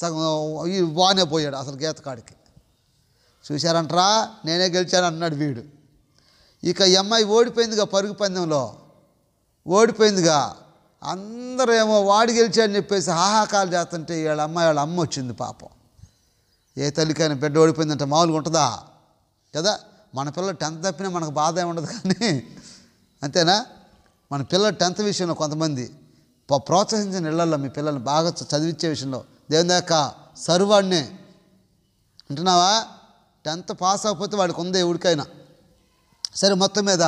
సగం ఈ బాగానే పోయాడు అసలు గీతకాడికి చూశారంటరా నేనే గెలిచాను అన్నాడు వీడు ఇక ఈ అమ్మాయి ఓడిపోయిందిగా పరుగు పందెంలో ఓడిపోయిందిగా అందరూ ఏమో వాడు గెలిచాడని చెప్పేసి హాహాకాలు చేస్తుంటే వీళ్ళ అమ్మ వాళ్ళ అమ్మ వచ్చింది పాపం ఏ తల్లికైనా బిడ్డ ఓడిపోయిందంటే మామూలుగా ఉంటుందా కదా మన పిల్లలు టెన్త్ తప్పినా మనకు బాధ ఏమి ఉండదు కానీ అంతేనా మన పిల్లలు టెన్త్ విషయంలో కొంతమంది ప్రోత్సహించిన ఇళ్లలో మీ పిల్లల్ని బాగా చదివించే విషయంలో దేవుని దాకా సరువాడినే అంటున్నావా టెన్త్ పాస్ అవ్వకపోతే వాడికి ఉందే ఉడికైనా సరే మొత్తం మీద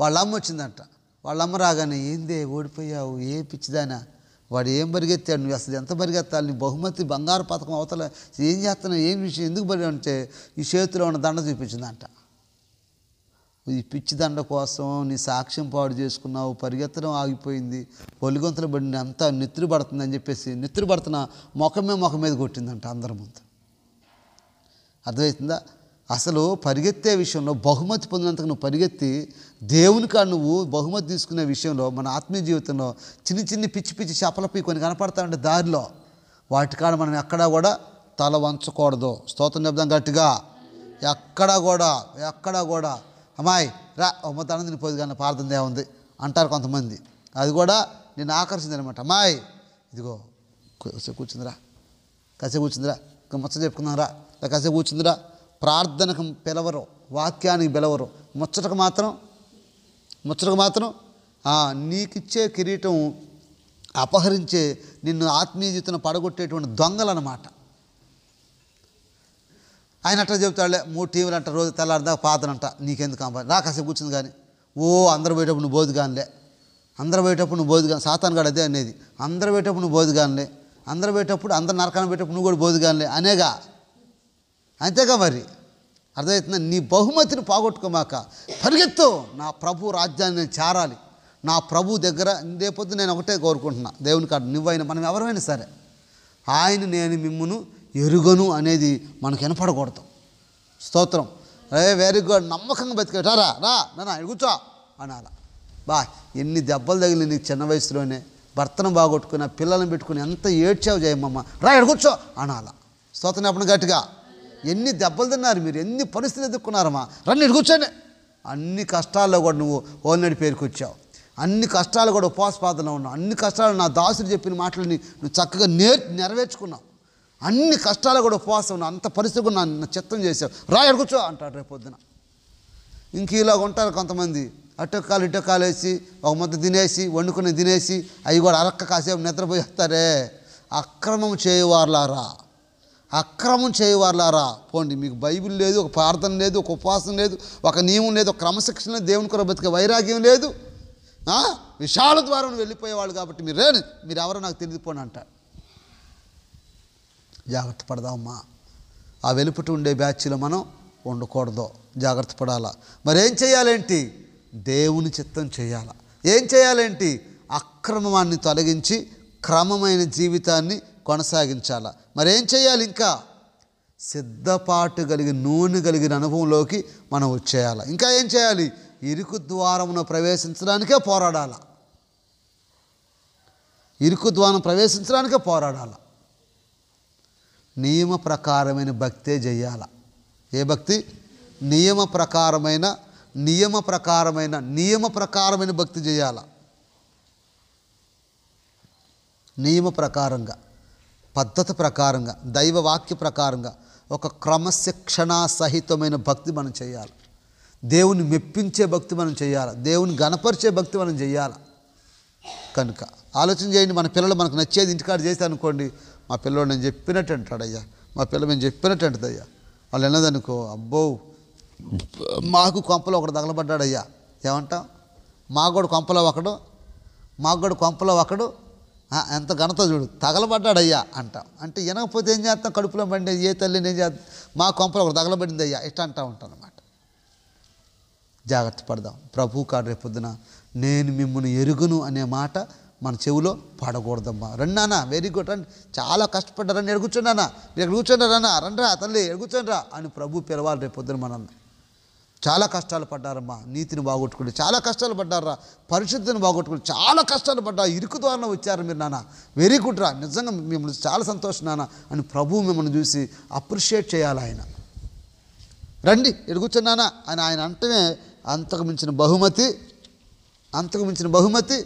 వాళ్ళ అమ్మ వచ్చిందంట వాళ్ళమ్మ రాగానే ఏందే ఓడిపోయావు ఏ పిచ్చిదానా వాడు ఏం పరిగెత్తాడు నువ్వు అసలు ఎంత పరిగెత్తాలి నీ బహుమతి బంగారు పథకం అవతల ఏం చేస్తున్నావు ఏం విషయం ఎందుకు పరిగె అంటే ఈ చేతిలో ఉన్న దండ చూపించిందంట ఈ పిచ్చి దండ కోసం నీ సాక్ష్యం పాడు చేసుకున్నావు పరిగెత్తడం ఆగిపోయింది ఒలిగొంతలు పడి అంతా పడుతుంది పడుతుందని చెప్పేసి నిద్ర పడుతున్న ముఖమే ముఖం మీద కొట్టిందంట అందరి ముందు అర్థమవుతుందా అసలు పరిగెత్తే విషయంలో బహుమతి పొందినంతకు నువ్వు పరిగెత్తి దేవుని కాడ నువ్వు బహుమతి తీసుకునే విషయంలో మన ఆత్మీయ జీవితంలో చిన్ని చిన్ని పిచ్చి పిచ్చి చేపలపై కొన్ని కనపడతా ఉంటే దారిలో వాటికాడ మనం ఎక్కడా కూడా తల వంచకూడదు స్తోత్రం చెప్దాం గట్టిగా ఎక్కడా కూడా ఎక్కడా కూడా అమ్మాయి రా ఒమ్మతానందిని పోదు కానీ ప్రార్థన ఉంది అంటారు కొంతమంది అది కూడా నేను ఆకర్షింది అనమాట అమ్మాయి ఇదిగో కసే కూర్చుందిరా కసే కూర్చుందిరా ముచ్చ చెప్పుకుందాంరా కాసేపు కూర్చుందిరా ప్రార్థనకు పిలవరు వాక్యానికి పిలవరు ముచ్చటకు మాత్రం ముచ్చటకు మాత్రం నీకిచ్చే కిరీటం అపహరించే నిన్ను ఆత్మీయ జీవితంలో పడగొట్టేటువంటి అనమాట ఆయన అట్లా చెబుతాడులే మూడు టీవీలు అంట రోజు తెల్లారిదా పాతనంట నీకెందుకు అంబా నా కాసేపు కూర్చుంది కానీ ఓ అందరు పోయేటప్పుడు నువ్వు బోధుగానిలే అందరు పోయేటప్పుడు నువ్వు బోధుగాని సాతాన్ గడు అదే అనేది అందరు పోయేటప్పుడు నువ్వు బోధుగానిలే అందరు పోయేటప్పుడు అందరు నరకాన్ని పోయేటప్పుడు నువ్వు కూడా బోధుగానిలే అనేగా అంతేగా మరి అర్థమవుతుందా నీ బహుమతిని పోగొట్టుకోమాక పరిగెత్తు నా ప్రభు రాజ్యాన్ని చేరాలి నా ప్రభు దగ్గర రేపొద్దు నేను ఒకటే కోరుకుంటున్నా దేవుని కాదు నువ్వైనా మనం ఎవరైనా సరే ఆయన నేను మిమ్మును ఎరుగను అనేది మనకు వినపడకూడదు స్తోత్రం రే వెరీ గుడ్ నమ్మకంగా బతికేటారా రా నా కూర్చో అనాలా బా ఎన్ని దెబ్బలు తగిలి నీకు చిన్న వయసులోనే భర్తను బాగొట్టుకుని పిల్లల్ని పెట్టుకుని ఎంత ఏడ్చావు జయమమ్మ రా కూర్చో అనాలా స్తోత్రం ఎప్పుడు గట్టిగా ఎన్ని దెబ్బలు తిన్నారు మీరు ఎన్ని పరిస్థితులు ఎదుర్కొన్నారమ్మా రండి కూర్చోండి అన్ని కష్టాల్లో కూడా నువ్వు ఓల్నడి పేరుకొచ్చావు అన్ని కష్టాలు కూడా ఉపాసపాదనలో ఉన్నావు అన్ని కష్టాలు నా దాసుడు చెప్పిన మాటలని నువ్వు చక్కగా నేర్చు నెరవేర్చుకున్నావు అన్ని కష్టాలు కూడా ఉపవాసం అంత పరిస్థితి నా చిత్తం చేసావు రా కూర్చో అంటాడు రేపు పొద్దున ఇంక ఇలాగ ఉంటారు కొంతమంది అటొక్కాలు ఇటొక్కాలు వేసి ఒక ముద్ద తినేసి వండుకుని తినేసి అవి కూడా అరక్క కాసేపు నిద్రపోయేస్తారే అక్రమం చేయవారులారా అక్రమం చేయవారులారా పోండి మీకు బైబిల్ లేదు ఒక ప్రార్థన లేదు ఒక ఉపవాసం లేదు ఒక నియమం లేదు ఒక క్రమశిక్షణ లేదు దేవుని కొర బతికే వైరాగ్యం లేదు విశాల ద్వారా వెళ్ళిపోయేవాళ్ళు కాబట్టి మీరు మీరు ఎవరో నాకు తెలియపోని అంట జాగ్రత్త పడదామమ్మా ఆ వెలుపట ఉండే బ్యాచ్లో మనం ఉండకూడదు జాగ్రత్త పడాలా మరేం చేయాలేంటి దేవుని చిత్తం చేయాలా ఏం చేయాలేంటి అక్రమాన్ని తొలగించి క్రమమైన జీవితాన్ని కొనసాగించాలా మరేం చేయాలి ఇంకా సిద్ధపాటు కలిగి నూనె కలిగిన అనుభవంలోకి మనం వచ్చేయాలి ఇంకా ఏం చేయాలి ఇరుకు ద్వారమును ప్రవేశించడానికే పోరాడాల ఇరుకు ద్వారం ప్రవేశించడానికే పోరాడాల నియమ ప్రకారమైన భక్తే చేయాల ఏ భక్తి నియమ ప్రకారమైన నియమ ప్రకారమైన నియమ ప్రకారమైన భక్తి చేయాల నియమ ప్రకారంగా పద్ధతి ప్రకారంగా దైవవాక్య ప్రకారంగా ఒక క్రమశిక్షణా సహితమైన భక్తి మనం చేయాలి దేవుని మెప్పించే భక్తి మనం చేయాలి దేవుని గణపరిచే భక్తి మనం చేయాలి కనుక ఆలోచన చేయండి మన పిల్లలు మనకు నచ్చేది ఇంటికాడ చేస్తే అనుకోండి మా పిల్లడు నేను చెప్పినట్టు అంటాడయ్యా మా పిల్ల మేము చెప్పినట్టు అయ్యా వాళ్ళు ఎన్నదనుకో అబ్బో మాకు కొంపలో ఒకడు తగలబడ్డాడయ్యా ఏమంటాం మా కూడా కొంపలో ఒకడు మా కూడా కొంపలో ఒకడు ఎంత ఘనత చూడు తగలబడ్డాడు అయ్యా అంటాం అంటే వినకపోతే ఏం చేస్తాం కడుపులో పడిన ఏ తల్లి నేను చేస్తాం మా కొంపలు ఒకరు తగలబడింది అయ్యా ఇట్లా అంటూ ఉంటాను అనమాట జాగ్రత్త పడదాం ప్రభు కాడు రేపొద్దున నేను మిమ్మల్ని ఎరుగును అనే మాట మన చెవిలో పడకూడదమ్మా రండానా వెరీ గుడ్ రండి చాలా కష్టపడ్డారని ఎడుగుచుండానా నేను ఎడుగుచుండారన్నా రండ్రా తల్లి ఎడుగుచుండ్రా అని ప్రభు పిలవాలి రేపొద్దున మనల్ని చాలా కష్టాలు పడ్డారమ్మా నీతిని బాగొట్టుకుని చాలా కష్టాలు పడ్డారా పరిశుద్ధిని బాగొట్టుకుని చాలా కష్టాలు పడ్డారు ఇరుకు ద్వారా వచ్చారు మీరు నాన్న వెరీ గుడ్ రా నిజంగా మిమ్మల్ని చాలా సంతోషం నాన్న అని ప్రభు మిమ్మల్ని చూసి అప్రిషియేట్ చేయాలి ఆయన రండి ఎడుగుచున్నానా అని ఆయన అంటమే అంతకు మించిన బహుమతి అంతకు మించిన బహుమతి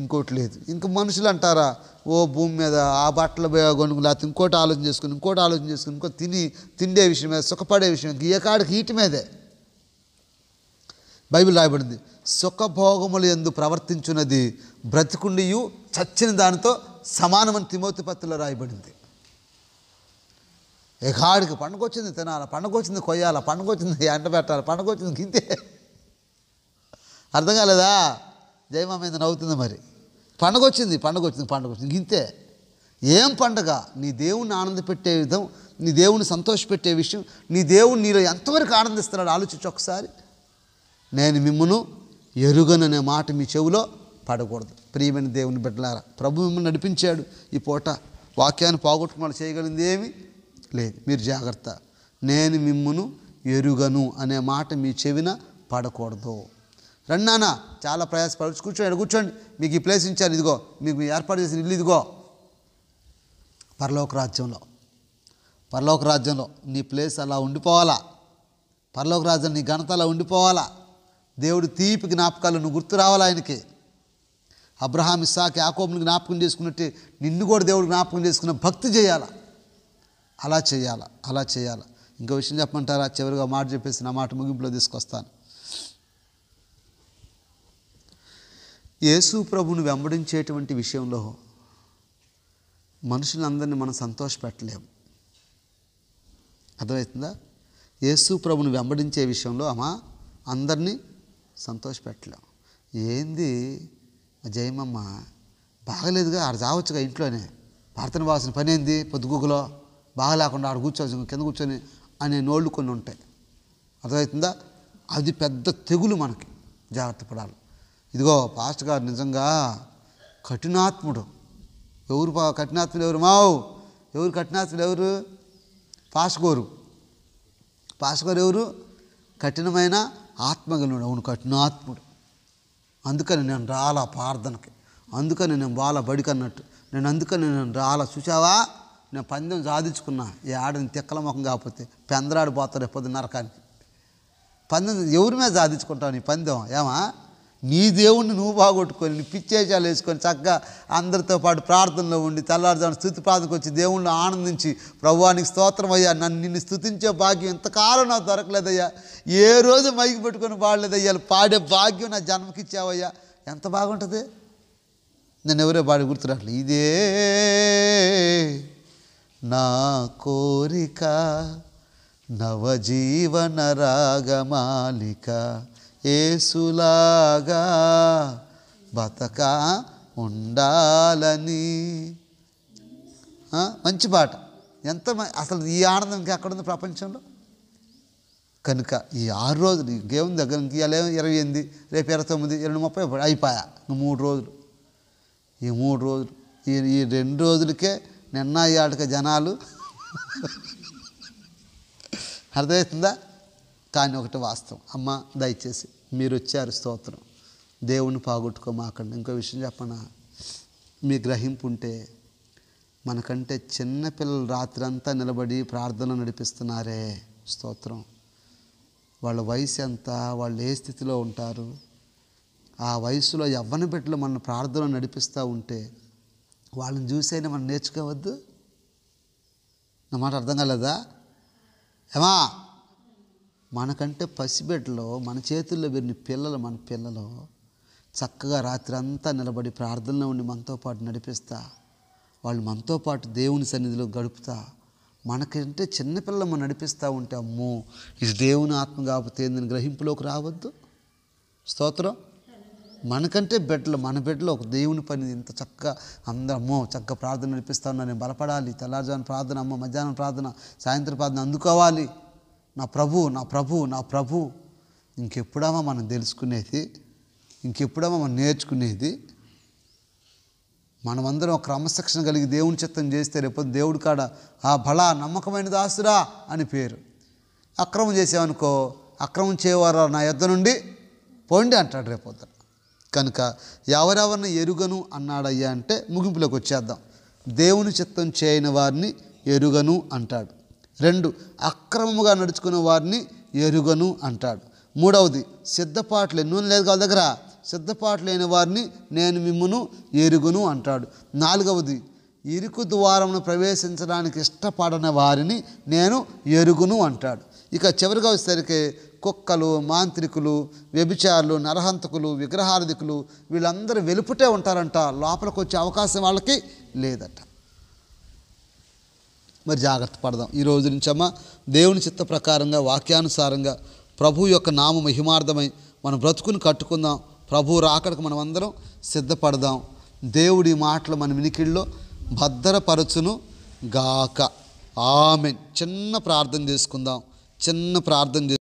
ఇంకోటి లేదు ఇంక మనుషులు అంటారా ఓ భూమి మీద ఆ బట్టలు కొనుక్కుని లేకపోతే ఇంకోటి ఆలోచన చేసుకుని ఇంకోటి ఆలోచన చేసుకుని ఇంకో తిని తిండే విషయం మీద సుఖపడే విషయం గీయకాడికి ఈటి మీదే బైబిల్ రాయబడింది సుఖభోగములు ఎందు ప్రవర్తించున్నది బ్రతికుండియు చచ్చిన దానితో సమానమని తిమోతి పత్రిలో రాయబడింది ఎగాడికి పండుగ వచ్చింది తినాల పండుగ వచ్చింది కొయ్యాల పండుగ వచ్చింది ఎండ పెట్టాలి పండుగ వచ్చింది గింతే అర్థం కాలేదా జయమా మీద నవ్వుతుంది మరి పండుగొచ్చింది వచ్చింది పండుగొచ్చింది వచ్చింది పండుగ వచ్చింది గింతే ఏం పండగ నీ దేవుణ్ణి ఆనందపెట్టే విధం నీ దేవుణ్ణి సంతోషపెట్టే విషయం నీ దేవుణ్ణి నీలో ఎంతవరకు ఆనందిస్తున్నాడు ఆలోచించి ఒకసారి నేను మిమ్మును ఎరుగననే మాట మీ చెవిలో పడకూడదు ప్రియమైన దేవుని బిడ్డలారా ప్రభు మిమ్మల్ని నడిపించాడు ఈ పూట వాక్యాన్ని పోగొట్టుకున్న చేయగలిగింది ఏమి లేదు మీరు జాగ్రత్త నేను మిమ్మును ఎరుగను అనే మాట మీ చెవిన పడకూడదు రండి చాలా ప్రయాసపడచ్చు కూర్చోండి కూర్చోండి మీకు ఈ ప్లేస్ ఇచ్చారు ఇదిగో మీకు ఏర్పాటు చేసిన ఇల్లు ఇదిగో పరలోక రాజ్యంలో పరలోక రాజ్యంలో నీ ప్లేస్ అలా ఉండిపోవాలా పరలోక రాజ్యం నీ ఘనత అలా ఉండిపోవాలా దేవుడు తీపి జ్ఞాపకాలు నువ్వు గుర్తు రావాలి ఆయనకి అబ్రహాం ఇస్సాక్ యాకోబుని జ్ఞాపకం చేసుకున్నట్టు నిన్ను కూడా దేవుడు జ్ఞాపకం చేసుకున్న భక్తి చేయాల అలా చేయాల అలా చేయాల ఇంకో విషయం చెప్పమంటారా చివరిగా మాట చెప్పేసి నా మాట ముగింపులో తీసుకొస్తాను యేసు ప్రభుని వెంబడించేటువంటి విషయంలో మనుషులందరినీ మనం సంతోషపెట్టలేము అర్థమవుతుందా యేసు ప్రభుని వెంబడించే విషయంలో అమ్మా అందరినీ సంతోషపెట్టలేం ఏంది జయమమ్మ బాగలేదుగా ఆడ రావచ్చుగా ఇంట్లోనే భర్తను వాసిన పని ఏంది పొద్దుగుగులో బాగలేకుండా ఆడ కూర్చోవచ్చు కింద కూర్చొని అనే నోళ్ళు కొన్ని ఉంటాయి అర్థమవుతుందా అది పెద్ద తెగులు మనకి జాగ్రత్త పడాలి ఇదిగో పాస్ట్ గారు నిజంగా కఠినాత్ముడు ఎవరు కఠినాత్ములు ఎవరు మావు ఎవరు కఠినాత్ములు ఎవరు గోరు పాస్ గారు ఎవరు కఠినమైన ఆత్మగలుడు అవును కఠినాత్ముడు అందుకని నేను రాలా ప్రార్థనకి అందుకని నేను బాల బడికన్నట్టు నేను అందుకని నేను రాలా చూసావా నేను పందెం సాధించుకున్నా ఈ ఆడని తిక్కల ముఖం కాకపోతే పెందరాడిపోతాడు పొద్దు నరకానికి పందెం ఎవరి మీద సాధించుకుంటావు నీ పందెం ఏమా నీ దేవుణ్ణి నువ్వు బాగొట్టుకొని నీ పిచ్చేజాలు వేసుకొని చక్కగా అందరితో పాటు ప్రార్థనలో ఉండి తెల్లారుజాము స్థుతి ప్రార్థనకు వచ్చి దేవుణ్ణి ఆనందించి ప్రభువానికి స్తోత్రం అయ్యా నన్ను నిన్ను స్థుతించే భాగ్యం ఇంతకాలం నాకు దొరకలేదయ్యా ఏ రోజు మైకి పెట్టుకొని పాడలేదయ్యా పాడే భాగ్యం నా జన్మకిచ్చావయ్యా ఎంత బాగుంటుంది నేను ఎవరో పాడి గుర్తురాట్లు ఇదే నా కోరిక నవజీవన రాగమాలిక ఏసులాగా బతక ఉండాలని మంచి పాట ఎంత అసలు ఈ ఆనందం ఇంకా ఎక్కడుంది ప్రపంచంలో కనుక ఈ ఆరు రోజులు ఇంకేముంది దగ్గర ఇంక ఇలా ఇరవై ఎనిమిది రేపు ఇరవై తొమ్మిది ఇరవై ముప్పై అయిపోయా మూడు రోజులు ఈ మూడు రోజులు ఈ ఈ రెండు రోజులకే నిన్న ఈ ఆటక జనాలు అర్థమవుతుందా కానీ ఒకటి వాస్తవం అమ్మ దయచేసి మీరు వచ్చారు స్తోత్రం దేవుని పాగొట్టుకోమాకండి ఇంకో విషయం చెప్పనా మీ గ్రహింపు ఉంటే మనకంటే చిన్నపిల్లలు రాత్రి రాత్రంతా నిలబడి ప్రార్థన నడిపిస్తున్నారే స్తోత్రం వాళ్ళ వయసు ఎంత వాళ్ళు ఏ స్థితిలో ఉంటారు ఆ వయసులో ఎవ్వని బిడ్డలు మన ప్రార్థన నడిపిస్తూ ఉంటే వాళ్ళని చూసైనా మనం నేర్చుకోవద్దు నా మాట అర్థం కాలేదా ఏమా మనకంటే పసిబిడ్డలో మన చేతుల్లో విరిని పిల్లలు మన పిల్లలు చక్కగా రాత్రి అంతా నిలబడి ప్రార్థనలో ఉండి మనతో పాటు నడిపిస్తా వాళ్ళు మనతో పాటు దేవుని సన్నిధిలో గడుపుతా మనకంటే చిన్నపిల్లలు మనం నడిపిస్తూ ఉంటే అమ్మో ఇది దేవుని ఆత్మ కాకపోతే నేను గ్రహింపులోకి రావద్దు స్తోత్రం మనకంటే బిడ్డలు మన బిడ్డలో ఒక దేవుని పని ఇంత చక్కగా అందరమ్మో చక్కగా ప్రార్థన నడిపిస్తా ఉన్నా నేను బలపడాలి తెల్లారుజాను ప్రార్థన అమ్మ మధ్యాహ్నం ప్రార్థన సాయంత్రం ప్రార్థన అందుకోవాలి నా ప్రభు నా ప్రభు నా ప్రభు ఇంకెప్పుడమా మనం తెలుసుకునేది ఇంకెప్పుడమ్మా మనం నేర్చుకునేది మనమందరం క్రమశిక్షణ కలిగి దేవుని చిత్తం చేస్తే రేపు దేవుడి కాడ ఆ బలా నమ్మకమైన దాసురా అని పేరు అక్రమం చేసామనుకో అక్రమం చేయవారా నా యొద్ద నుండి పోండి అంటాడు రేపొద్దు కనుక ఎవరెవరిని ఎరుగను అన్నాడయ్యా అంటే ముగింపులోకి వచ్చేద్దాం దేవుని చిత్తం చేయని వారిని ఎరుగను అంటాడు రెండు అక్రమముగా నడుచుకున్న వారిని ఎరుగను అంటాడు మూడవది సిద్ధపాటు లేదు నూనె లేదు కాదు దగ్గర సిద్ధపాటు లేని వారిని నేను మిమ్మును ఎరుగును అంటాడు నాలుగవది ఇరుకు ద్వారమును ప్రవేశించడానికి ఇష్టపడిన వారిని నేను ఎరుగును అంటాడు ఇక చివరిగా వచ్చేసరికి కుక్కలు మాంత్రికులు వ్యభిచారులు నరహంతకులు విగ్రహార్థికులు వీళ్ళందరూ వెలుపుటే ఉంటారంట లోపలికి వచ్చే అవకాశం వాళ్ళకి లేదట మరి జాగ్రత్త పడదాం ఈ రోజు అమ్మ దేవుని చిత్త ప్రకారంగా వాక్యానుసారంగా ప్రభు యొక్క నామ మహిమార్థమై మనం బ్రతుకుని కట్టుకుందాం ప్రభు రాకడకు మనం అందరం సిద్ధపడదాం దేవుడి మాటలు మన వినికిళ్ళు భద్రపరచును గాక ఆమె చిన్న ప్రార్థన చేసుకుందాం చిన్న ప్రార్థన